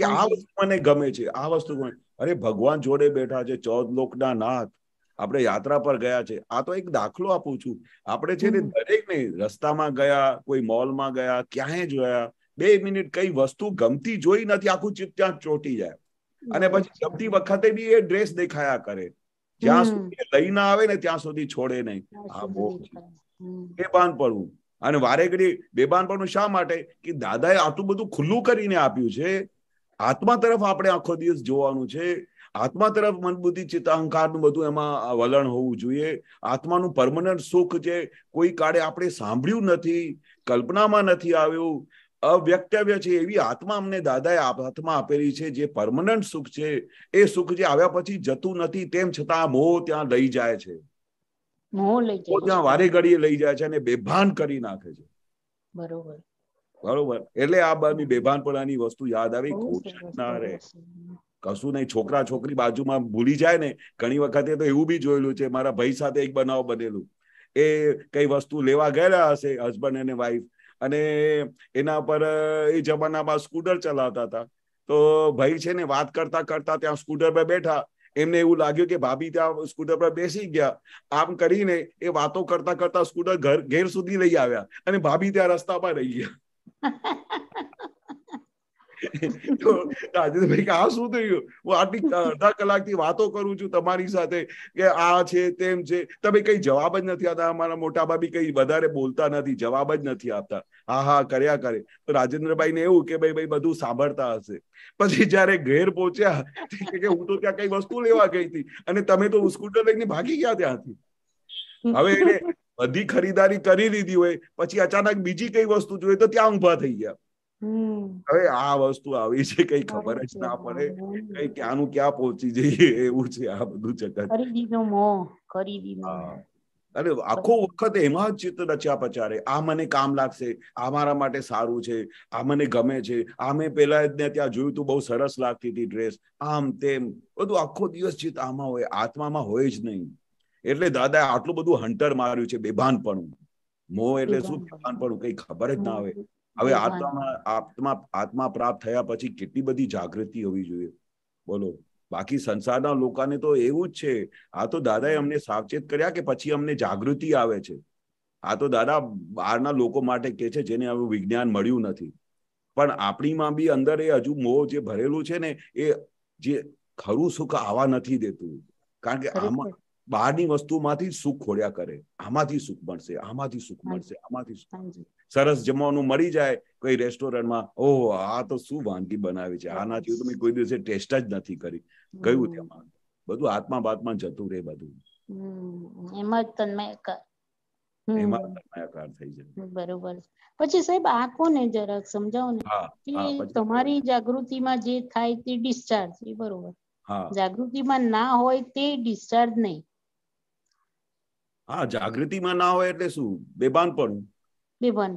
કે આ વસ્તુ મને ગમે છે આ વસ્તુ ગમે અરે ભગવાન જોડે બેઠા છે ચૌદ લોકના નાથ આપણે યાત્રા પર ગયા છે આ તો એક દાખલો આપું છું આપણે છે ને દરેકને રસ્તામાં ગયા કોઈ મોલમાં ગયા ક્યાંય જોયા બે મિનિટ કઈ વસ્તુ ગમતી જોઈ નથી આખું ચિત્ત ત્યાં ચોટી જાય અને પછી જમતી વખતે બી એ ડ્રેસ દેખાયા કરે જ્યાં સુધી લઈ ના આવે ને ત્યાં સુધી છોડે નહીં આ મોહ બેભાન પડવું અને વારે ઘડી બેભાન પડવું શા માટે કે દાદાએ આટલું બધું ખુલ્લું કરીને આપ્યું છે આત્મા તરફ આપણે આખો દિવસ જોવાનું છે આત્મા તરફ મનબુદ્ધિ ચિત્તાહંકારનું બધું એમાં વલણ હોવું જોઈએ આત્માનું પરમનન્ટ સુખ જે કોઈ કાળે આપણે સાંભળ્યું નથી કલ્પનામાં નથી આવ્યું અવ્યક્તવ્ય છે એવી આત્મા અમને દાદાએ હાથમાં આપેલી છે જે પરમનન્ટ સુખ છે એ સુખ જે આવ્યા પછી જતું નથી તેમ છતાં મોહ ત્યાં લઈ જાય છે ત્યાં વારે ઘડીએ લઈ જાય છે અને બેભાન કરી નાખે છે બરોબર બરોબર એટલે આ બધી બેભાનપણાની વસ્તુ યાદ આવી ખોટ ના રહે કશું નહીં છોકરા છોકરી બાજુમાં ભૂલી જાય ને ઘણી વખતે તો એવું બી જોયેલું છે મારા ભાઈ સાથે એક બનાવ બનેલું એ કઈ વસ્તુ લેવા ગયેલા હશે હસબન્ડ અને વાઈફ અને એના પર એ જમાનામાં સ્કૂટર ચલાવતા હતા તો ભાઈ છે ને વાત કરતા કરતા ત્યાં સ્કૂટર પર બેઠા એમને એવું લાગ્યું કે ભાભી ત્યાં સ્કૂટર પર બેસી ગયા આમ કરીને એ વાતો કરતા કરતા સ્કૂટર ઘર ઘેર સુધી લઈ આવ્યા અને ભાભી ત્યાં રસ્તા પર રહી ગયા [laughs] તો રાજેન્દ્રભાઈ કે આ શું થયું હું આટલી અડધા કલાકથી વાતો કરું છું તમારી સાથે કે આ છે તેમ છે તમે કઈ જવાબ જ નથી આપતા અમારા મોટા બાબી કઈ વધારે બોલતા નથી જવાબ જ નથી આપતા હા હા કર્યા કરે તો રાજેન્દ્રભાઈ ને એવું કે ભાઈ ભાઈ બધું સાંભળતા હશે પછી જ્યારે ઘેર પહોંચ્યા કે હું તો ત્યાં કઈ વસ્તુ લેવા ગઈ હતી અને તમે તો સ્કૂટર લઈને ભાગી ગયા ત્યાંથી હવે એને બધી ખરીદારી કરી લીધી હોય પછી અચાનક બીજી કઈ વસ્તુ જોઈએ તો ત્યાં ઊભા થઈ ગયા હવે આ વસ્તુ આવી છે કઈ ખબર જ ના પડે કઈ ક્યાંનું ક્યાં પહોંચી જઈએ એવું છે આ બધું જગત અરે આખો વખત એમાં ચિત્ત રચ્યા પચારે આ મને કામ લાગશે આ મારા માટે સારું છે આ મને ગમે છે આ મેં પેલા ને ત્યાં જોયું તું બહુ સરસ લાગતી હતી ડ્રેસ આમ તેમ બધું આખો દિવસ ચિત્ત આમાં હોય આત્મામાં હોય જ નહીં એટલે દાદા આટલું બધું હંટર માર્યું છે બેભાનપણું મોહ એટલે શું બેભાનપણું કઈ ખબર જ ના આવે હવે આત્મા આત્મા આત્મા પ્રાપ્ત થયા પછી કેટલી બધી જાગૃતિ હોવી જોઈએ બોલો બાકી સંસારના લોકોને તો એવું જ છે આ તો દાદાએ અમને સાવચેત કર્યા કે પછી અમને જાગૃતિ આવે છે આ તો દાદા બહારના લોકો માટે કે છે જેને હવે વિજ્ઞાન મળ્યું નથી પણ આપણીમાં બી અંદર એ હજુ મોહ જે ભરેલું છે ને એ જે ખરું સુખ આવા નથી દેતું કારણ કે આમાં બહારની વસ્તુમાંથી સુખ ખોળ્યા કરે આમાંથી સુખ મળશે આમાંથી સુખ મળશે આમાંથી સુખ સરસ જમવાનું મળી જાય કોઈ રેસ્ટોરન્ટમાં ઓહો આ તો શું વાનગી બનાવી છે આનાથી તો મેં કોઈ દિવસે ટેસ્ટ જ નથી કરી કયું તેમાં બધું આત્મા બાતમાં જતું રહે બધું એમાં જ તન્મયકાર એમાં તન્મયકાર થઈ જાય બરોબર પછી સાહેબ આંખોને જરાક સમજાવો ને તમારી જાગૃતિમાં જે થાય તે ડિસ્ચાર્જ એ બરોબર જાગૃતિમાં ના હોય તે ડિસ્ચાર્જ નહીં હા જાગૃતિમાં ના હોય એટલે શું બેબાન પણ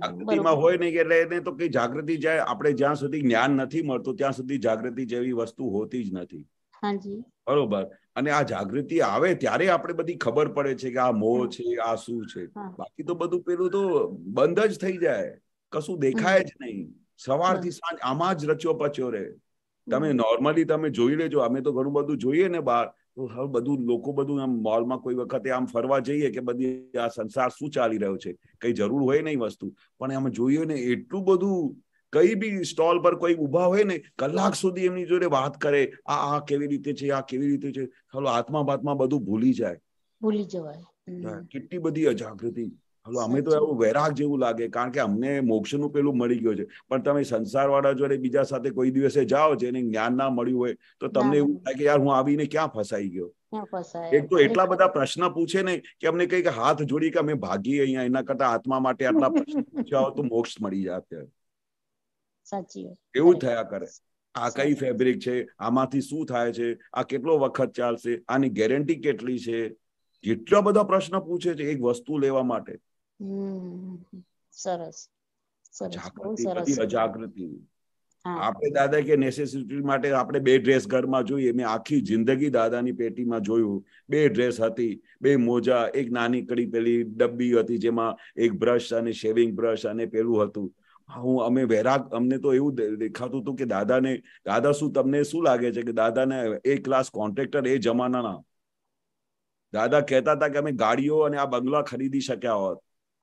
જાગૃતિમાં હોય નહીં એટલે એને તો કઈ જાગૃતિ જાય આપણે જ્યાં સુધી જ્ઞાન નથી મળતું ત્યાં સુધી જાગૃતિ જેવી વસ્તુ હોતી જ નથી બરોબર અને આ જાગૃતિ આવે ત્યારે આપણે બધી ખબર પડે છે કે આ મોહ છે આ શું છે બાકી તો બધું પેલું તો બંધ જ થઈ જાય કશું દેખાય જ નહીં સવારથી સાંજ આમાં જ રચ્યો પચ્યો રે તમે નોર્મલી તમે જોઈ લેજો અમે તો ઘણું બધું જોઈએ ને બહાર હવે બધું લોકો બધું આમ મોલમાં કોઈ વખતે આમ ફરવા જઈએ કે બધી આ સંસાર શું ચાલી રહ્યો છે કઈ જરૂર હોય નહીં વસ્તુ પણ આમ જોઈએ ને એટલું બધું કઈ બી સ્ટોલ પર કોઈ ઉભા હોય ને કલાક સુધી એમની જોડે વાત કરે આ આ કેવી રીતે છે આ કેવી રીતે છે હાલો આત્મા બાતમાં બધું ભૂલી જાય ભૂલી જવાય કેટલી બધી અજાગૃતિ હવે અમે તો એવું વૈરાગ જેવું લાગે કારણ કે અમને મોક્ષનું પેલું મળી ગયું છે પણ તમે સંસારવાળા જોડે બીજા સાથે કોઈ દિવસે જાઓ જેને જ્ઞાન ના મળ્યું હોય તો તમને એવું થાય કે યાર હું આવીને ક્યાં ફસાઈ ગયો એક તો એટલા બધા પ્રશ્ન પૂછે ને કે અમને કઈ હાથ જોડી કે અમે ભાગીએ અહીંયા એના કરતા આત્મા માટે આટલા પ્રશ્ન [laughs] પૂછ્યા તો મોક્ષ મળી જાય અત્યારે એવું થયા કરે આ કઈ ફેબ્રિક છે આમાંથી શું થાય છે આ કેટલો વખત ચાલશે આની ગેરંટી કેટલી છે કેટલા બધા પ્રશ્ન પૂછે છે એક વસ્તુ લેવા માટે આપણે દાદા કે નેસેસિટી માટે આપણે બે ડ્રેસ ઘરમાં જોઈએ મેં આખી જિંદગી દાદાની પેટીમાં જોયું બે ડ્રેસ હતી બે મોજા એક નાની કડી પેલી ડબ્બી હતી જેમાં એક બ્રશ અને શેવિંગ બ્રશ અને પેલું હતું હું અમે વૈરાગ અમને તો એવું દેખાતું હતું કે દાદાને દાદા શું તમને શું લાગે છે કે દાદાને એ ક્લાસ કોન્ટ્રેક્ટર એ જમાનાના દાદા કહેતા હતા કે અમે ગાડીઓ અને આ બંગલા ખરીદી શક્યા હોત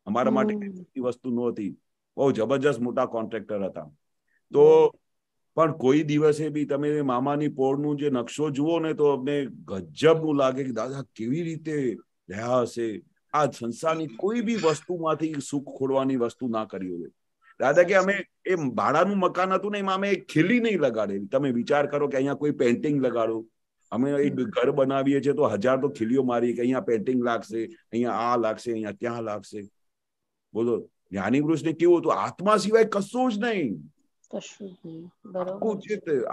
અમારા માટે વસ્તુ નહોતી બહુ જબરજસ્ત મોટા કોન્ટ્રાક્ટર હતા તો પણ કોઈ દિવસે બી તમે મામાની પોળનું જે નકશો જુઓ ને તો અમને ગજબનું લાગે કે દાદા કેવી રીતે રહ્યા હશે આ સંસારની કોઈ બી વસ્તુમાંથી સુખ ખોડવાની વસ્તુ ના કરી હોય દાદા કે અમે એ ભાડાનું મકાન હતું ને એમાં અમે ખીલી નહીં લગાડેલી તમે વિચાર કરો કે અહીંયા કોઈ પેન્ટિંગ લગાડો અમે એ ઘર બનાવીએ છીએ તો હજાર તો ખીલીઓ મારી કે અહીંયા પેન્ટિંગ લાગશે અહીંયા આ લાગશે અહીંયા ત્યાં લાગશે બોલો જ્ઞાની પુરુષને કેવું હતું આત્મા સિવાય કશું જ નહીં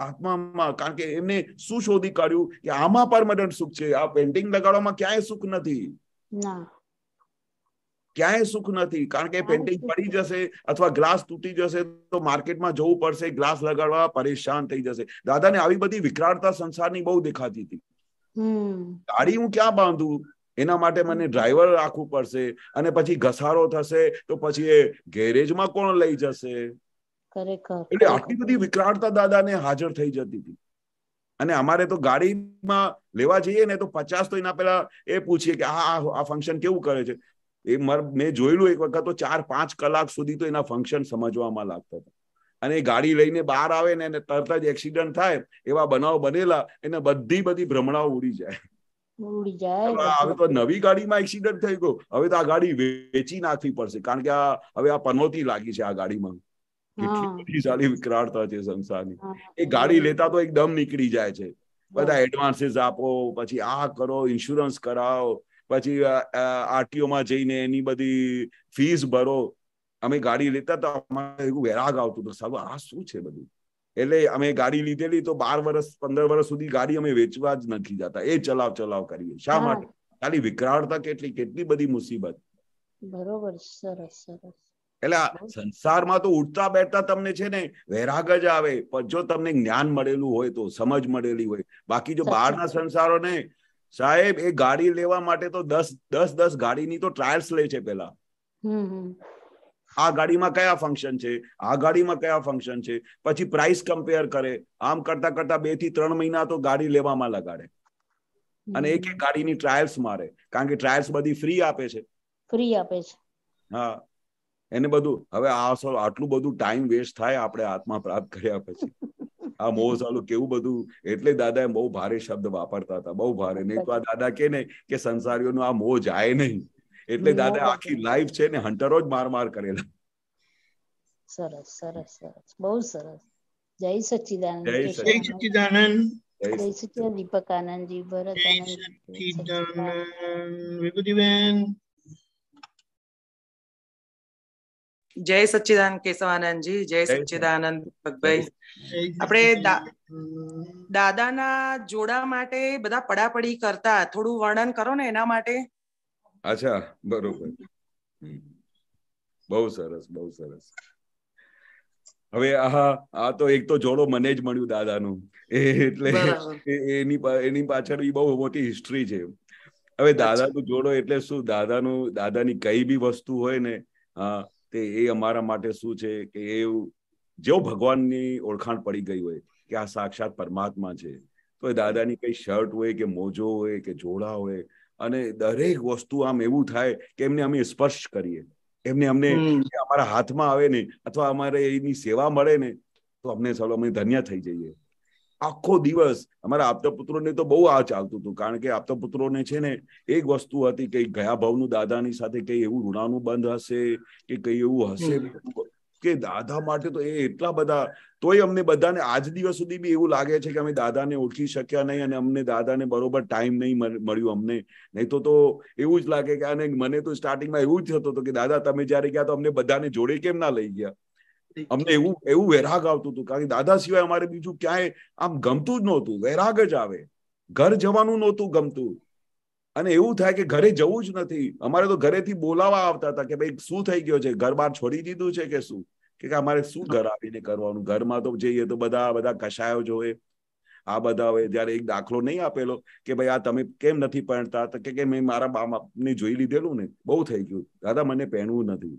આત્મામાં કારણ કે એમને શું શોધી કાઢ્યું કે આમાં પરમનન્ટ સુખ છે આ પેન્ટિંગ લગાડવામાં ક્યાંય સુખ નથી ક્યાંય સુખ નથી કારણ કે પેન્ટિંગ પડી જશે અથવા ગ્લાસ તૂટી જશે તો માર્કેટમાં જવું પડશે ગ્લાસ લગાડવા પરેશાન થઈ જશે દાદાને આવી બધી વિકરાળતા સંસારની બહુ દેખાતી હતી ગાડી હું ક્યાં બાંધું એના માટે મને ડ્રાઈવર રાખવું પડશે અને પછી ઘસારો થશે તો પછી એ ગેરેજમાં કોણ લઈ જશે એટલે આટલી બધી વિકરાળતા દાદાને હાજર થઈ જતી હતી અને અમારે તો ગાડીમાં લેવા જઈએ ને તો પચાસ તો એના પેલા એ પૂછીએ કે આ આ ફંક્શન કેવું કરે છે એ મેં જોયેલું એક વખત તો ચાર પાંચ કલાક સુધી તો એના ફંક્શન સમજવામાં લાગતા હતા અને ગાડી લઈને બહાર આવે ને તરત જ એક્સિડન્ટ થાય એવા બનાવ બનેલા એને બધી બધી ભ્રમણાઓ ઉડી જાય હવે તો નવી ગાડીમાં એક્સિડન્ટ થઈ ગયો હવે તો આ ગાડી વેચી નાખવી પડશે કારણ કે આ હવે આ પનોતી લાગી છે આ ગાડીમાં કેટલી બધી સારી વિકરાળતા છે સંસારની એ ગાડી લેતા તો એકદમ નીકળી જાય છે બધા એડવાન્સીસ આપો પછી આ કરો ઇન્સ્યોરન્સ કરાવો પછી માં જઈને એની બધી ફીસ ભરો અમે ગાડી લેતા તો અમારે વેરાગ આવતું હતું સારું આ શું છે બધું એટલે અમે ગાડી લીધેલી તો બાર વર્ષ પંદર વર્ષ સુધી ગાડી અમે વેચવા જ નથી જતા એ ચલાવ ચલાવ કરીએ શા માટે ખાલી વિકરાળતા કેટલી કેટલી બધી મુસીબત બરોબર સરસ સરસ એટલે સંસારમાં તો ઉઠતા બેઠતા તમને છે ને વૈરાગ જ આવે પણ જો તમને જ્ઞાન મળેલું હોય તો સમજ મળેલી હોય બાકી જો બહારના ને સાહેબ એ ગાડી લેવા માટે તો દસ દસ દસ ગાડીની તો ટ્રાયલ્સ લે છે પેલા આ ગાડીમાં કયા ફંક્શન છે આ ગાડીમાં કયા ફંક્શન છે પછી પ્રાઇસ કમ્પેર કરે આમ કરતા કરતા બે થી ત્રણ મહિના તો ગાડી લેવામાં લગાડે અને એક એક ગાડીની ટ્રાયલ્સ મારે કારણ કે ટ્રાયલ્સ બધી ફ્રી આપે છે ફ્રી આપે છે હા એને બધું હવે આ આટલું બધું ટાઈમ વેસ્ટ થાય આપણે આત્મા પ્રાપ્ત કર્યા પછી [laughs] આ મોહ ચાલુ કેવું બધું એટલે દાદા એમ બહુ ભારે શબ્દ વાપરતા હતા બહુ ભારે નહીં તો આ દાદા કે ને કે સંસારીઓનો આ મોહ જાય નહીં એટલે દાદા આખી લાઈફ છે ને હંટરો જ માર માર કરેલા સરસ સરસ સરસ બહુ સરસ જય સચ્ચિદાનંદ જય સચ્ચિદાનંદ જય સચ્ચિદાનંદ આનંદજી જય સચ્ચિદાનંદ કેશવાનંદજી જય સચ્ચિદાનંદ દીપકભાઈ આપણે દાદાના જોડા માટે બધા પડાપડી કરતા થોડું વર્ણન કરો ને એના માટે અચ્છા બરોબર બહુ સરસ બહુ સરસ હવે આ આ તો એક તો જોડો મને જ મળ્યું દાદાનું એટલે એની એની પાછળ બહુ મોટી હિસ્ટ્રી છે હવે દાદાનું જોડો એટલે શું દાદાનું દાદાની કઈ બી વસ્તુ હોય ને હા તે એ અમારા માટે શું છે કે એ જેવો ભગવાનની ઓળખાણ પડી ગઈ હોય કે આ સાક્ષાત પરમાત્મા છે તો એ દાદાની કઈ શર્ટ હોય કે મોજો હોય કે જોડા હોય અને દરેક વસ્તુ આમ એવું થાય કે એમને અમે સ્પર્શ કરીએ એમને અમને અમારા હાથમાં આવે ને અથવા અમારે એની સેવા મળે ને તો અમને ચાલો અમે ધન્ય થઈ જઈએ આખો દિવસ અમારા આપતા પુત્રોને તો બહુ આ ચાલતું હતું કારણ કે આપતા પુત્રોને છે ને એક વસ્તુ હતી કે ગયા ભાવનું દાદાની સાથે કઈ એવું ઋણાનું બંધ હશે કે કઈ એવું હશે કે દાદા માટે તો એ એટલા બધા તોય અમને બધાને આજ દિવસ સુધી બી એવું લાગે છે કે અમે દાદાને ઓળખી શક્યા નહીં અને અમને દાદાને બરોબર ટાઈમ નહીં મળ્યું અમને નહીં તો તો એવું જ લાગે કે અને મને તો સ્ટાર્ટિંગમાં એવું જ થતું હતું કે દાદા તમે જ્યારે ગયા તો અમને બધાને જોડે કેમ ના લઈ ગયા અમને એવું એવું વેરાગ આવતું હતું કારણ કે દાદા સિવાય અમારે બીજું ક્યાંય આમ ગમતું જ નહોતું વૈરાગ જ આવે ઘર જવાનું નહોતું ગમતું અને એવું થાય કે ઘરે જવું જ નથી અમારે તો ઘરેથી બોલાવા આવતા હતા કે ભાઈ શું થઈ ગયો છે ઘર બહાર છોડી દીધું છે કે શું કે અમારે શું ઘર આવીને કરવાનું ઘરમાં તો જઈએ તો બધા બધા કશાયો જોવે આ બધા હોય જયારે એક દાખલો નહીં આપેલો કે ભાઈ આ તમે કેમ નથી પહેણતા તો કે મેં મારા બા બાપને જોઈ લીધેલું ને બહુ થઈ ગયું દાદા મને પહેણવું નથી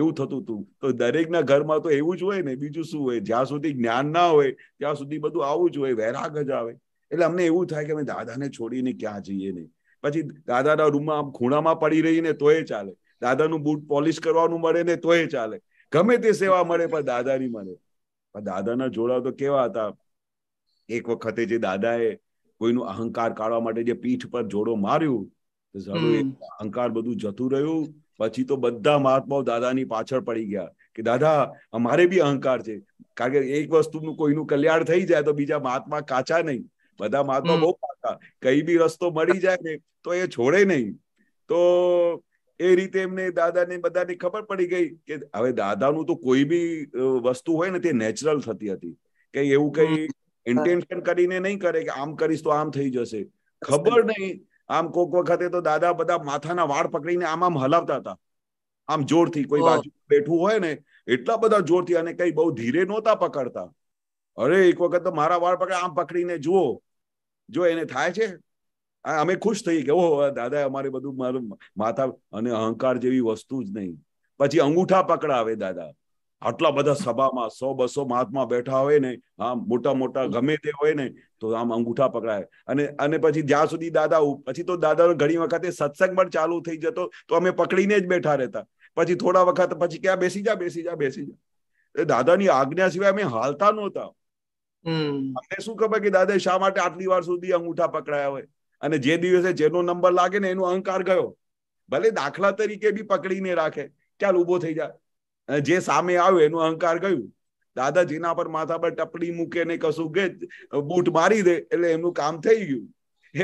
એવું થતું હતું તો દરેકના ઘરમાં તો એવું જ હોય ને બીજું શું હોય જ્યાં સુધી જ્ઞાન ના હોય ત્યાં સુધી બધું આવું જ હોય વૈરાગ જ આવે એટલે અમને એવું થાય કે અમે દાદાને છોડીને ક્યાં જઈએ નહીં પછી દાદાના રૂમમાં આમ ખૂણામાં પડી રહીને તોય ચાલે દાદાનું બૂટ પોલિશ કરવાનું મળે ને તોય ચાલે ગમે તે સેવા મળે પણ દાદાની મળે પણ દાદાના જોડા તો કેવા હતા એક વખતે જે દાદાએ કોઈનું અહંકાર કાઢવા માટે જે પીઠ પર જોડો માર્યું અહંકાર બધું જતું રહ્યું પછી તો બધા મહાત્માઓ દાદાની પાછળ પડી ગયા કે દાદા અમારે બી અહંકાર છે કારણ કે એક વસ્તુનું કોઈનું કલ્યાણ થઈ જાય તો બીજા મહાત્મા કાચા નહીં બધા મહાત્મા બહુ કઈ બી રસ્તો મળી જાય ને તો એ છોડે નહીં તો એ રીતે એમને દાદાને બધાને ખબર પડી ગઈ કે હવે દાદાનું તો કોઈ બી વસ્તુ હોય ને તે નેચરલ થતી હતી કે એવું કઈ ઇન્ટેન્શન કરીને નહીં કરે કે આમ કરીશ તો આમ થઈ જશે ખબર નહીં આમ કોક વખતે તો દાદા બધા માથાના વાળ પકડીને આમ આમ હલાવતા હતા આમ જોરથી કોઈ બાજુ બેઠું હોય ને એટલા બધા જોરથી અને કઈ બહુ ધીરે નહોતા પકડતા અરે એક વખત તો મારા વાળ પકડે આમ પકડીને જુઓ જો એને થાય છે અમે ખુશ થઈ કે ઓહો દાદા અમારે બધું મારું માથા અને અહંકાર જેવી વસ્તુ જ નહીં પછી અંગૂઠા પકડાવે દાદા આટલા બધા સભામાં સો બસો મહાત્મા બેઠા હોય ને આમ મોટા મોટા ગમે તે હોય ને તો આમ અંગૂઠા પકડાય અને અને પછી જ્યાં સુધી દાદા પછી તો દાદા ઘણી વખતે સત્સંગ પણ ચાલુ થઈ જતો તો અમે પકડીને જ બેઠા રહેતા પછી થોડા વખત પછી ક્યાં બેસી જા બેસી જા બેસી જા દાદાની આજ્ઞા સિવાય અમે હાલતા નહોતા અમને શું ખબર કે દાદા શા માટે આટલી વાર સુધી અંગૂઠા પકડાયા હોય અને જે દિવસે જેનો નંબર લાગે ને એનો અહંકાર ગયો ભલે દાખલા તરીકે બી પકડીને રાખે ચાલ ઉભો થઈ જાય જે સામે આવ્યો એનો અહંકાર ગયું દાદા જેના પર માથા પર ટપડી મૂકે ને કશું કે બૂટ મારી દે એટલે એમનું કામ થઈ ગયું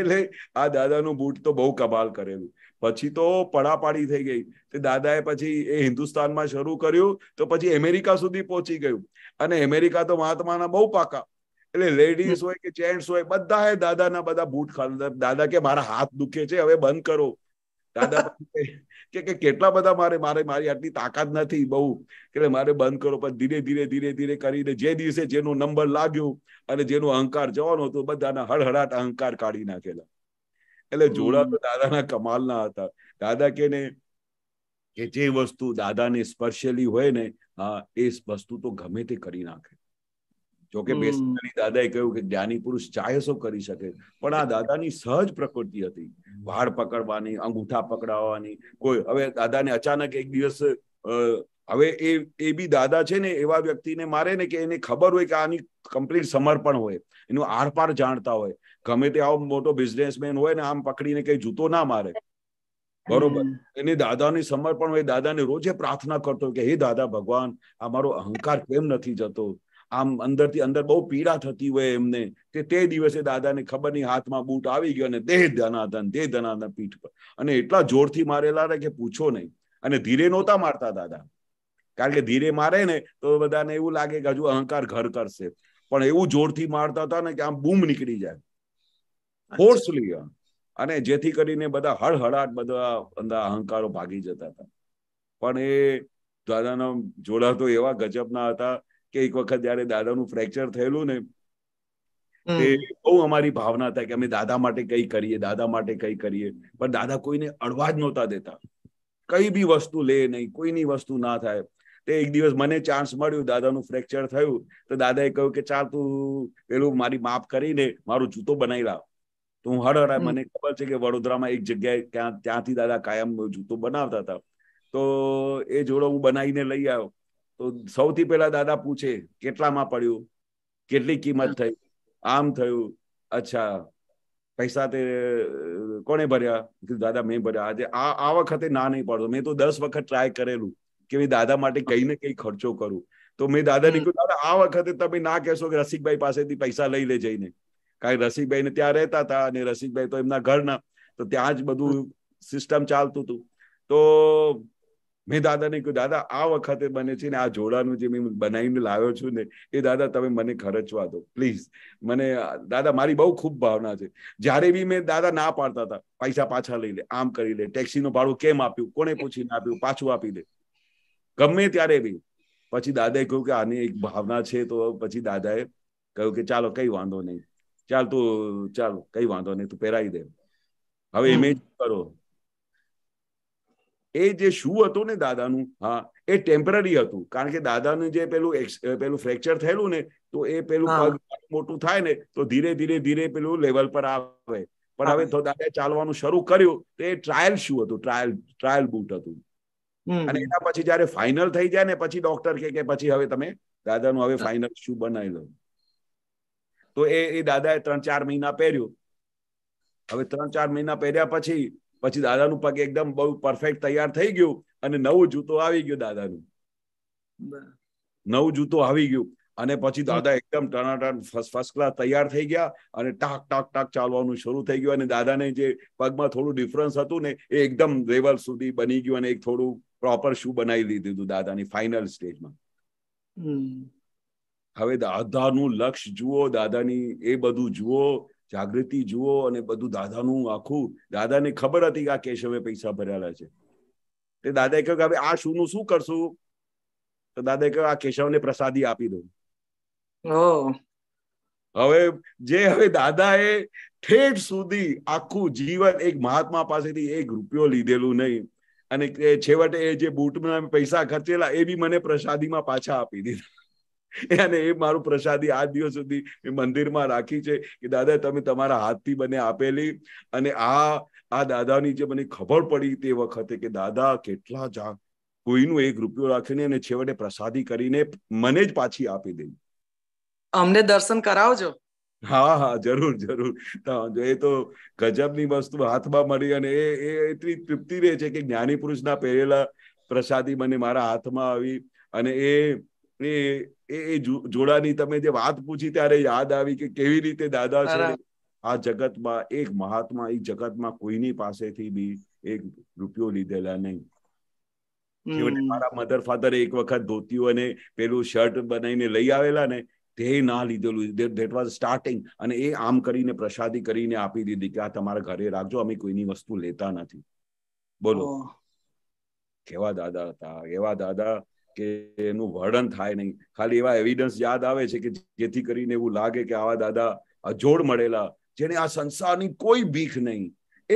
એટલે આ દાદાનું બૂટ તો બહુ કબાલ કરેલું પછી તો પડાપાડી થઈ ગઈ તે દાદાએ પછી એ હિન્દુસ્તાનમાં શરૂ કર્યું તો પછી અમેરિકા સુધી પહોંચી ગયું અને અમેરિકા તો મહાત્માના બહુ પાકા એટલે લેડીઝ હોય કે જેન્ટ્સ હોય બધા દાદાના બધા બૂટ ખાતા દાદા કે મારા હાથ દુખે છે હવે બંધ કરો દાદા કે કે કેટલા બધા મારે મારે મારી આટલી તાકાત નથી બહુ એટલે મારે બંધ કરો પણ ધીરે ધીરે ધીરે ધીરે કરીને જે દિવસે જેનો નંબર લાગ્યો અને જેનો અહંકાર જવાનો હતો બધાના હળહળાટ અહંકાર કાઢી નાખેલા એટલે જોડા તો દાદાના કમાલના હતા દાદા કે ને કે જે વસ્તુ દાદાને સ્પર્શેલી હોય ને હા એ વસ્તુ તો ગમે તે કરી નાખે જોકે બેસનારી દાદાએ કહ્યું કે જ્ઞાની પુરુષ ચાહે શું કરી શકે પણ આ દાદાની સહજ પ્રકૃતિ હતી વાળ પકડવાની અંગૂઠા પકડાવવાની કોઈ હવે દાદાને અચાનક એક દિવસ હવે એ એ બી દાદા છે ને એવા વ્યક્તિને મારે ને કે એને ખબર હોય કે આની કમ્પ્લીટ સમર્પણ હોય એનું આરપાર જાણતા હોય ગમે તે આવો મોટો બિઝનેસમેન હોય ને આમ પકડીને કઈ જૂતો ના મારે બરોબર એને દાદાની સમર્પણ હોય દાદાને રોજે પ્રાર્થના કરતો કે હે દાદા ભગવાન આ મારો અહંકાર કેમ નથી જતો આમ અંદરથી અંદર બહુ પીડા થતી હોય એમને કે તે દિવસે દાદાને ખબર નહીં હાથમાં બૂટ આવી ગયો અને તે ધનાધન દેહ ધનાધન પીઠ પર અને એટલા જોરથી મારેલા ને કે પૂછો નહીં અને ધીરે નહોતા મારતા દાદા કારણ કે ધીરે મારે ને તો બધાને એવું લાગે કે હજુ અહંકાર ઘર કરશે પણ એવું જોરથી મારતા હતા ને કે આમ બૂમ નીકળી જાય ફોર્સલી અને જેથી કરીને બધા હળહળાટ બધા બધા અહંકારો ભાગી જતા હતા પણ એ દાદાના જોડા તો એવા ગજબના હતા કે એક વખત જયારે દાદાનું ફ્રેક્ચર થયેલું ને એ બહુ અમારી ભાવના હતા કે અમે દાદા માટે કઈ કરીએ દાદા માટે કઈ કરીએ પણ દાદા કોઈને અડવા જ નહોતા દેતા કઈ બી વસ્તુ લે નહીં કોઈની વસ્તુ ના થાય તે એક દિવસ મને ચાન્સ મળ્યો દાદાનું ફ્રેક્ચર થયું તો દાદાએ કહ્યું કે ચાલ તું પેલું મારી માફ કરીને મારો જૂતો બનાવી લાવ તો હું હર મને ખબર છે કે વડોદરામાં એક જગ્યાએ ત્યાં ત્યાંથી દાદા કાયમ જૂતો બનાવતા હતા તો એ જોડો હું બનાવીને લઈ આવ્યો સૌથી પહેલા દાદા પૂછે કેટલામાં પડ્યું કેટલી કિંમત થઈ આમ થયું અચ્છા પૈસા તે કોને ભર્યા કીધું દાદા મેં ભર્યા આજે આ આ વખતે ના નહીં પડતો મેં તો દસ વખત ટ્રાય કરેલું કે ભાઈ દાદા માટે કઈ ને કઈ ખર્ચો કરું તો મેં દાદા કીધું દાદા આ વખતે તમે ના કહેશો કે રસિકભાઈ પાસેથી પૈસા લઈ લે જઈને કારણ કે રસિકભાઈ ને ત્યાં રહેતા હતા અને રસિકભાઈ તો એમના ઘરના તો ત્યાં જ બધું સિસ્ટમ ચાલતું હતું તો મેં દાદાને કહ્યું દાદા આ વખતે બને છે ને આ જોડાનું જે મેં બનાવીને લાવ્યો છું ને એ દાદા તમે મને ખર્ચવા દો પ્લીઝ મને દાદા મારી બહુ ખૂબ ભાવના છે જ્યારે બી મેં દાદા ના પાડતા હતા પૈસા પાછા લઈ લે આમ કરી લે ટેક્સીનું ભાડું કેમ આપ્યું કોને પૂછીને આપ્યું પાછું આપી દે ગમે ત્યારે બી પછી દાદાએ કહ્યું કે આની એક ભાવના છે તો પછી દાદાએ કહ્યું કે ચાલો કઈ વાંધો નહીં ચાલ તું ચાલ કઈ વાંધો નહીં તું પહેરાવી દે હવે એમ કરો એ જે શું હતું ને દાદાનું હા એ ટેમ્પરરી હતું કારણ કે દાદાનું જે પેલું પેલું ફ્રેક્ચર થયેલું ને તો એ પેલું પગ મોટું થાય ને તો ધીરે ધીરે ધીરે પેલું લેવલ પર આવે પણ હવે તો દાદાએ ચાલવાનું શરૂ કર્યું તો એ ટ્રાયલ શું હતું ટ્રાયલ ટ્રાયલ બૂટ હતું અને એના પછી જયારે ફાઇનલ થઈ જાય ને પછી ડોક્ટર કે પછી હવે તમે દાદાનું હવે ફાઇનલ શું બનાવી લો તો એ એ દાદાએ ત્રણ ચાર મહિના પહેર્યું હવે ત્રણ ચાર મહિના પહેર્યા પછી પછી દાદાનું પગ એકદમ બહુ પરફેક્ટ તૈયાર થઈ ગયું અને નવું જૂતો આવી ગયું દાદાનું નવું જૂતો આવી ગયું અને પછી દાદા એકદમ ટનાટન ફર્સ્ટ ક્લાસ તૈયાર થઈ ગયા અને ટાક ટાક ટાક ચાલવાનું શરૂ થઈ ગયું અને દાદાને જે પગમાં થોડું ડિફરન્સ હતું ને એ એકદમ લેવલ સુધી બની ગયું અને એક થોડું પ્રોપર શું બનાવી દીધું હતું દાદાની ફાઇનલ સ્ટેજમાં હવે દાદાનું લક્ષ જુઓ દાદાની એ બધું જુઓ જાગૃતિ જુઓ અને બધું દાદાનું આખું દાદાને ખબર હતી કે આ કેશવે પૈસા ભરેલા છે તે દાદાએ કહ્યું કે હવે આ શું નું શું કરશું તો દાદાએ કહ્યું આ કેશવને પ્રસાદી આપી દઉં હવે જે હવે દાદાએ ઠેઠ સુધી આખું જીવન એક મહાત્મા પાસેથી એક રૂપિયો લીધેલું નહીં અને છેવટે એ જે બૂટના પૈસા ખર્ચેલા એ બી મને પ્રસાદીમાં પાછા આપી દીધા અને [laughs] એ મારું પ્રસાદી આ દિવસ સુધી એ મંદિરમાં રાખી છે કે દાદા તમે તમારા હાથથી મને આપેલી અને આ આ દાદાની જે મને ખબર પડી તે વખતે કે દાદા કેટલા જા કોઈનું એક રૂપિયો રાખીને અને છેવટે પ્રસાદી કરીને મને જ પાછી આપી દે અમને દર્શન કરાવજો હા હા જરૂર જરૂર એ તો ગજબની વસ્તુ હાથમાં મળી અને એ એ એટલી તૃપ્તિ રહે છે કે જ્ઞાની પુરુષના પહેરેલા પ્રસાદી મને મારા હાથમાં આવી અને એ એ જોડાની તમે જે વાત પૂછી ત્યારે યાદ આવી કે કેવી રીતે દાદા છે આ જગતમાં એક મહાત્મા એક જગતમાં કોઈની પાસેથી બી એક રૂપિયો લીધેલા નહીં મારા મધર ફાધર એક વખત ધોતીઓ અને પેલું શર્ટ બનાવીને લઈ આવેલા ને તે ના લીધેલું ધેટ વોઝ સ્ટાર્ટિંગ અને એ આમ કરીને પ્રસાદી કરીને આપી દીધી કે આ તમારા ઘરે રાખજો અમે કોઈની વસ્તુ લેતા નથી બોલો કેવા દાદા હતા એવા દાદા કે એનું વર્ણન થાય નહીં ખાલી એવા એવિડન્સ યાદ આવે છે કે જેથી કરીને એવું લાગે કે આવા દાદા અજોડ મળેલા જેને આ સંસારની કોઈ ભીખ નહીં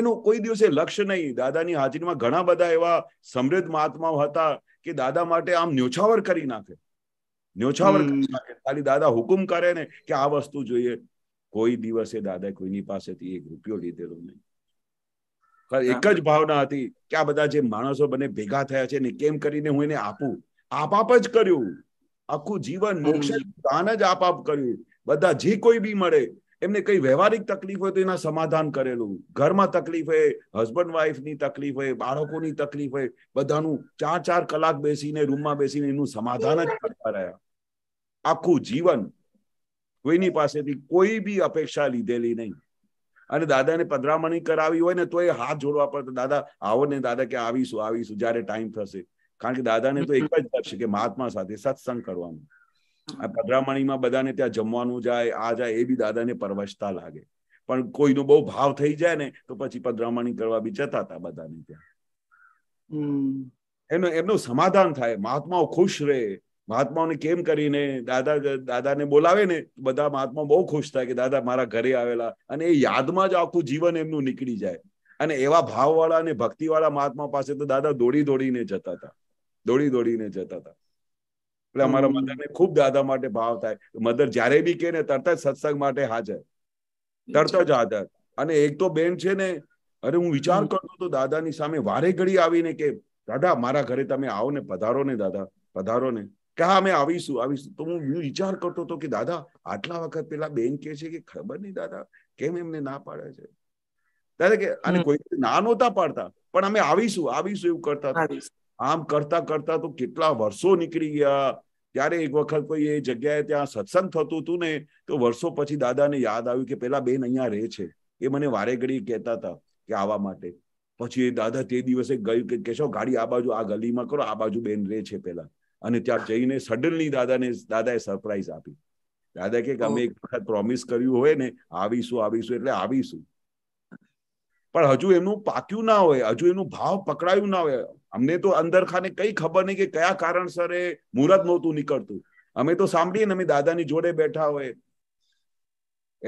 એનું કોઈ દિવસે લક્ષ્ય નહીં દાદાની હાજરીમાં ઘણા બધા એવા સમૃદ્ધ મહાત્માઓ હતા કે દાદા માટે આમ ન્યોછાવર કરી નાખે ન્યોછાવર કરી નાખે ખાલી દાદા હુકુમ કરે ને કે આ વસ્તુ જોઈએ કોઈ દિવસે દાદા કોઈની પાસેથી એક રૂપિયો લીધેલો નહીં એક જ ભાવના હતી કે આ બધા જે માણસો બને ભેગા થયા છે ને કેમ કરીને હું એને આપું આપાપ જ કર્યું આખું જીવન મોક્ષ દાન જ આપાપ કર્યું બધા જે કોઈ બી મળે એમને કઈ વ્યવહારિક તકલીફ હોય તો એના સમાધાન કરેલું ઘરમાં તકલીફ હોય હસબન્ડ વાઈફની તકલીફ હોય બાળકોની તકલીફ હોય બધાનું ચાર ચાર કલાક બેસીને રૂમમાં બેસીને એનું સમાધાન જ કરતા રહ્યા આખું જીવન કોઈની પાસેથી કોઈ બી અપેક્ષા લીધેલી નહીં અને દાદાને પધરામણી કરાવી હોય ને તો એ હાથ જોડવા પડતા દાદા આવો ને દાદા કે આવીશું આવીશું જ્યારે ટાઈમ થશે કારણ કે દાદાને તો એક જ લક્ષ્ય કે મહાત્મા સાથે સત્સંગ કરવાનો આ પધરામણીમાં બધાને ત્યાં જમવાનું જાય આ જાય એ બી દાદાને પરવશતા લાગે પણ કોઈનો બહુ ભાવ થઈ જાય ને તો પછી પધરામણી કરવા બી જતા હતા બધાને ત્યાં એનો એમનું સમાધાન થાય મહાત્માઓ ખુશ રહે મહાત્માઓને કેમ કરીને દાદા દાદાને બોલાવે ને બધા મહાત્મા બહુ ખુશ થાય કે દાદા મારા ઘરે આવેલા અને એ યાદમાં જ આખું જીવન એમનું નીકળી જાય અને એવા ભાવવાળા અને ભક્તિવાળા મહાત્મા પાસે તો દાદા દોડી દોડીને જતા હતા દોડી દોડીને જતા હતા એટલે અમારા મધરને ખૂબ દાદા માટે ભાવ થાય મધર જ્યારે બી કે ને તરત જ સત્સંગ માટે હાજર તરત જ હાજર અને એક તો બેન છે ને અરે હું વિચાર કરતો હતો દાદાની સામે વારે ઘડી આવીને કે દાદા મારા ઘરે તમે આવો ને પધારો ને દાદા પધારો ને કે હા અમે આવીશું આવીશું તો હું વિચાર કરતો હતો કે દાદા આટલા વખત પેલા બેન કે છે કે ખબર નહીં દાદા કેમ એમને ના પાડે છે દાદા કે અને કોઈ ના નહોતા પાડતા પણ અમે આવીશું આવીશું એવું કરતા આમ કરતા કરતા તો કેટલા વર્ષો નીકળી ગયા ત્યારે એક વખત કોઈ એ જગ્યાએ ત્યાં સત્સંગ થતું હતું ને તો વર્ષો પછી દાદાને યાદ આવ્યું કે પેલા બેન અહીંયા રહે છે એ મને વારે ઘડી કહેતા હતા કે આવવા માટે પછી એ દાદા તે દિવસે ગયું કે કેશો ગાડી આ બાજુ આ ગલીમાં કરો આ બાજુ બેન રહે છે પેલા અને ત્યાં જઈને સડનલી દાદાને દાદાએ સરપ્રાઈઝ આપી દાદા કે અમે એક વખત પ્રોમિસ કર્યું હોય ને આવીશું આવીશું એટલે આવીશું પણ હજુ એમનું પાક્યું ના હોય હજુ એનું ભાવ પકડાયું ના હોય અમને તો અંદર ખાને કઈ ખબર નહીં કે કયા કારણસર એ મુહૂર્ત નહોતું નીકળતું અમે તો સાંભળીએ ને અમે દાદાની જોડે બેઠા હોય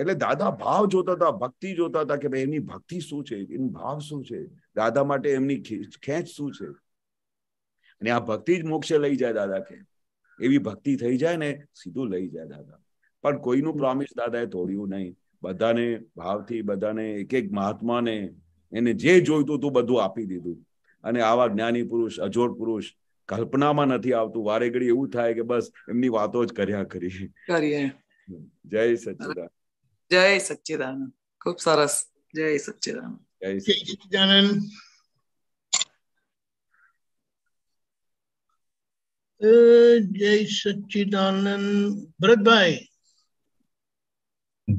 એટલે દાદા ભાવ જોતા હતા ભક્તિ જોતા હતા કે ભાઈ એમની ભક્તિ શું છે એમની ભાવ શું છે દાદા માટે એમની ખેંચ શું છે અને આ ભક્તિ જ મોક્ષે લઈ જાય દાદા કે એવી ભક્તિ થઈ જાય ને સીધું લઈ જાય દાદા પણ કોઈનું પ્રોમિસ દાદાએ તોડ્યું નહીં બધાને ભાવથી બધાને એક એક મહાત્માને એને જે જોઈતું હતું બધું આપી દીધું અને આવા જ્ઞાની પુરુષ અજોડ પુરુષ કલ્પનામાં નથી આવતું વારે ઘડી એવું થાય કે બસ એમની વાતો જ કર્યા કરી જય સચ્ચિદાનંદ જય સચ્ચિદાનંદ ખૂબ સરસ જય સચ્ચિદાનંદ જય સચ્ચિદાનંદ જય સચ્ચિદાનંદ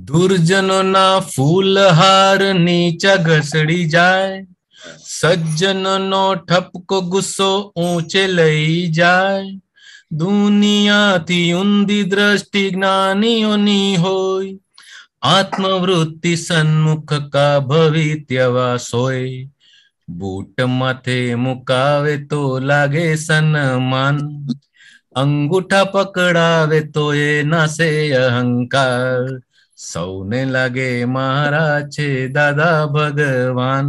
દુર્જનો ના ફૂલહાર નીચા ઘસડી જાય સજ્જનનો ઠપકો ગુસ્સો ઊંચે લઈ જાય દુનિયાથી ઊંધી દ્રષ્ટિ જ્ઞાનીઓની હોય આત્મવૃત્તિ સન્મુખ કા ભવિત્યવાસ હોય બૂટ માથે મુકાવે તો લાગે સન્માન અંગૂઠા પકડાવે તો એ નાસે અહંકાર સૌને લાગે મારા છે દાદા ભગવાન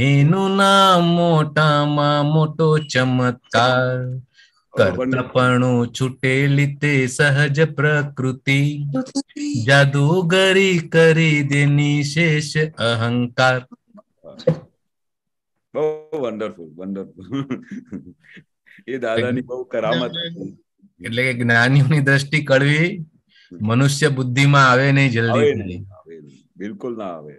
એનું નામ મોટામાં મોટો ચમત્કાર કરતપણું છૂટે તે સહજ પ્રકૃતિ જાદુગરી કરી દે નિશેષ અહંકાર બહુ વન્ડરફુલ વન્ડરફુલ એ દાદાની બહુ કરામત એટલે કે જ્ઞાનીઓની દ્રષ્ટિ કડવી મનુષ્ય બુદ્ધિમાં આવે નહીં જલ્દી બિલકુલ ના આવે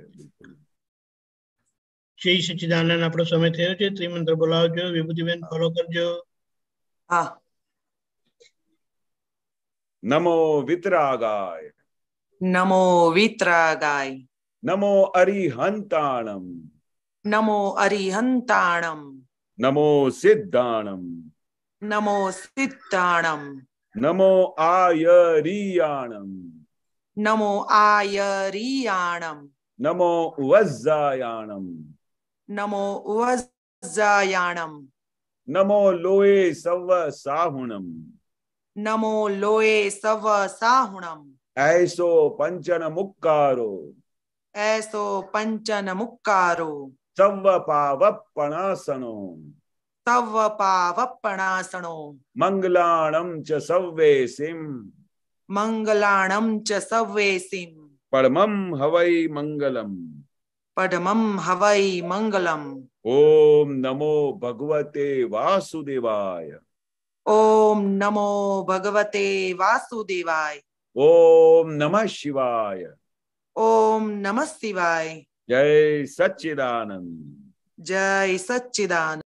શ્રી સચ્ચિદાનંદ આપણો સમય થયો છે ત્રિમંત્ર બોલાવજો વિભૂતિબેન ફોલો કરજો હા નમો વિતરાગાય નમો વિતરાગાય નમો અરિહંતાણમ નમો અરિહંતાણમ નમો સિદ્ધાણમ નમો સિદ્ધાણમ નમો આયરિયાણમ નમો આયરિયાણમ નમો વજ્જાયાણમ નમો વજાયાણમ નમો લોએ સવ સાહુણમ નમો લોએ સવ સાહુણમ એસો પંચન મુક્કારો એસો પંચન મુક્કારો સવ પાવપણાસનો સવ પાવપણાસનો મંગલાણમ ચ સવ્વેસિમ મંગલાણમ ચ સવ્વેસિમ પરમમ હવૈ મંગલમ પડમમ હવૈ મંગલમ ઓમ નમો ભગવતે વાસુદેવાય ઓમ નમો ભગવતે વાસુદેવાય ઓમ નમઃ શિવાય ઓમ નમઃ શિવાય જય સચ્ચિદાનંદ જય સચ્ચિદાનંદ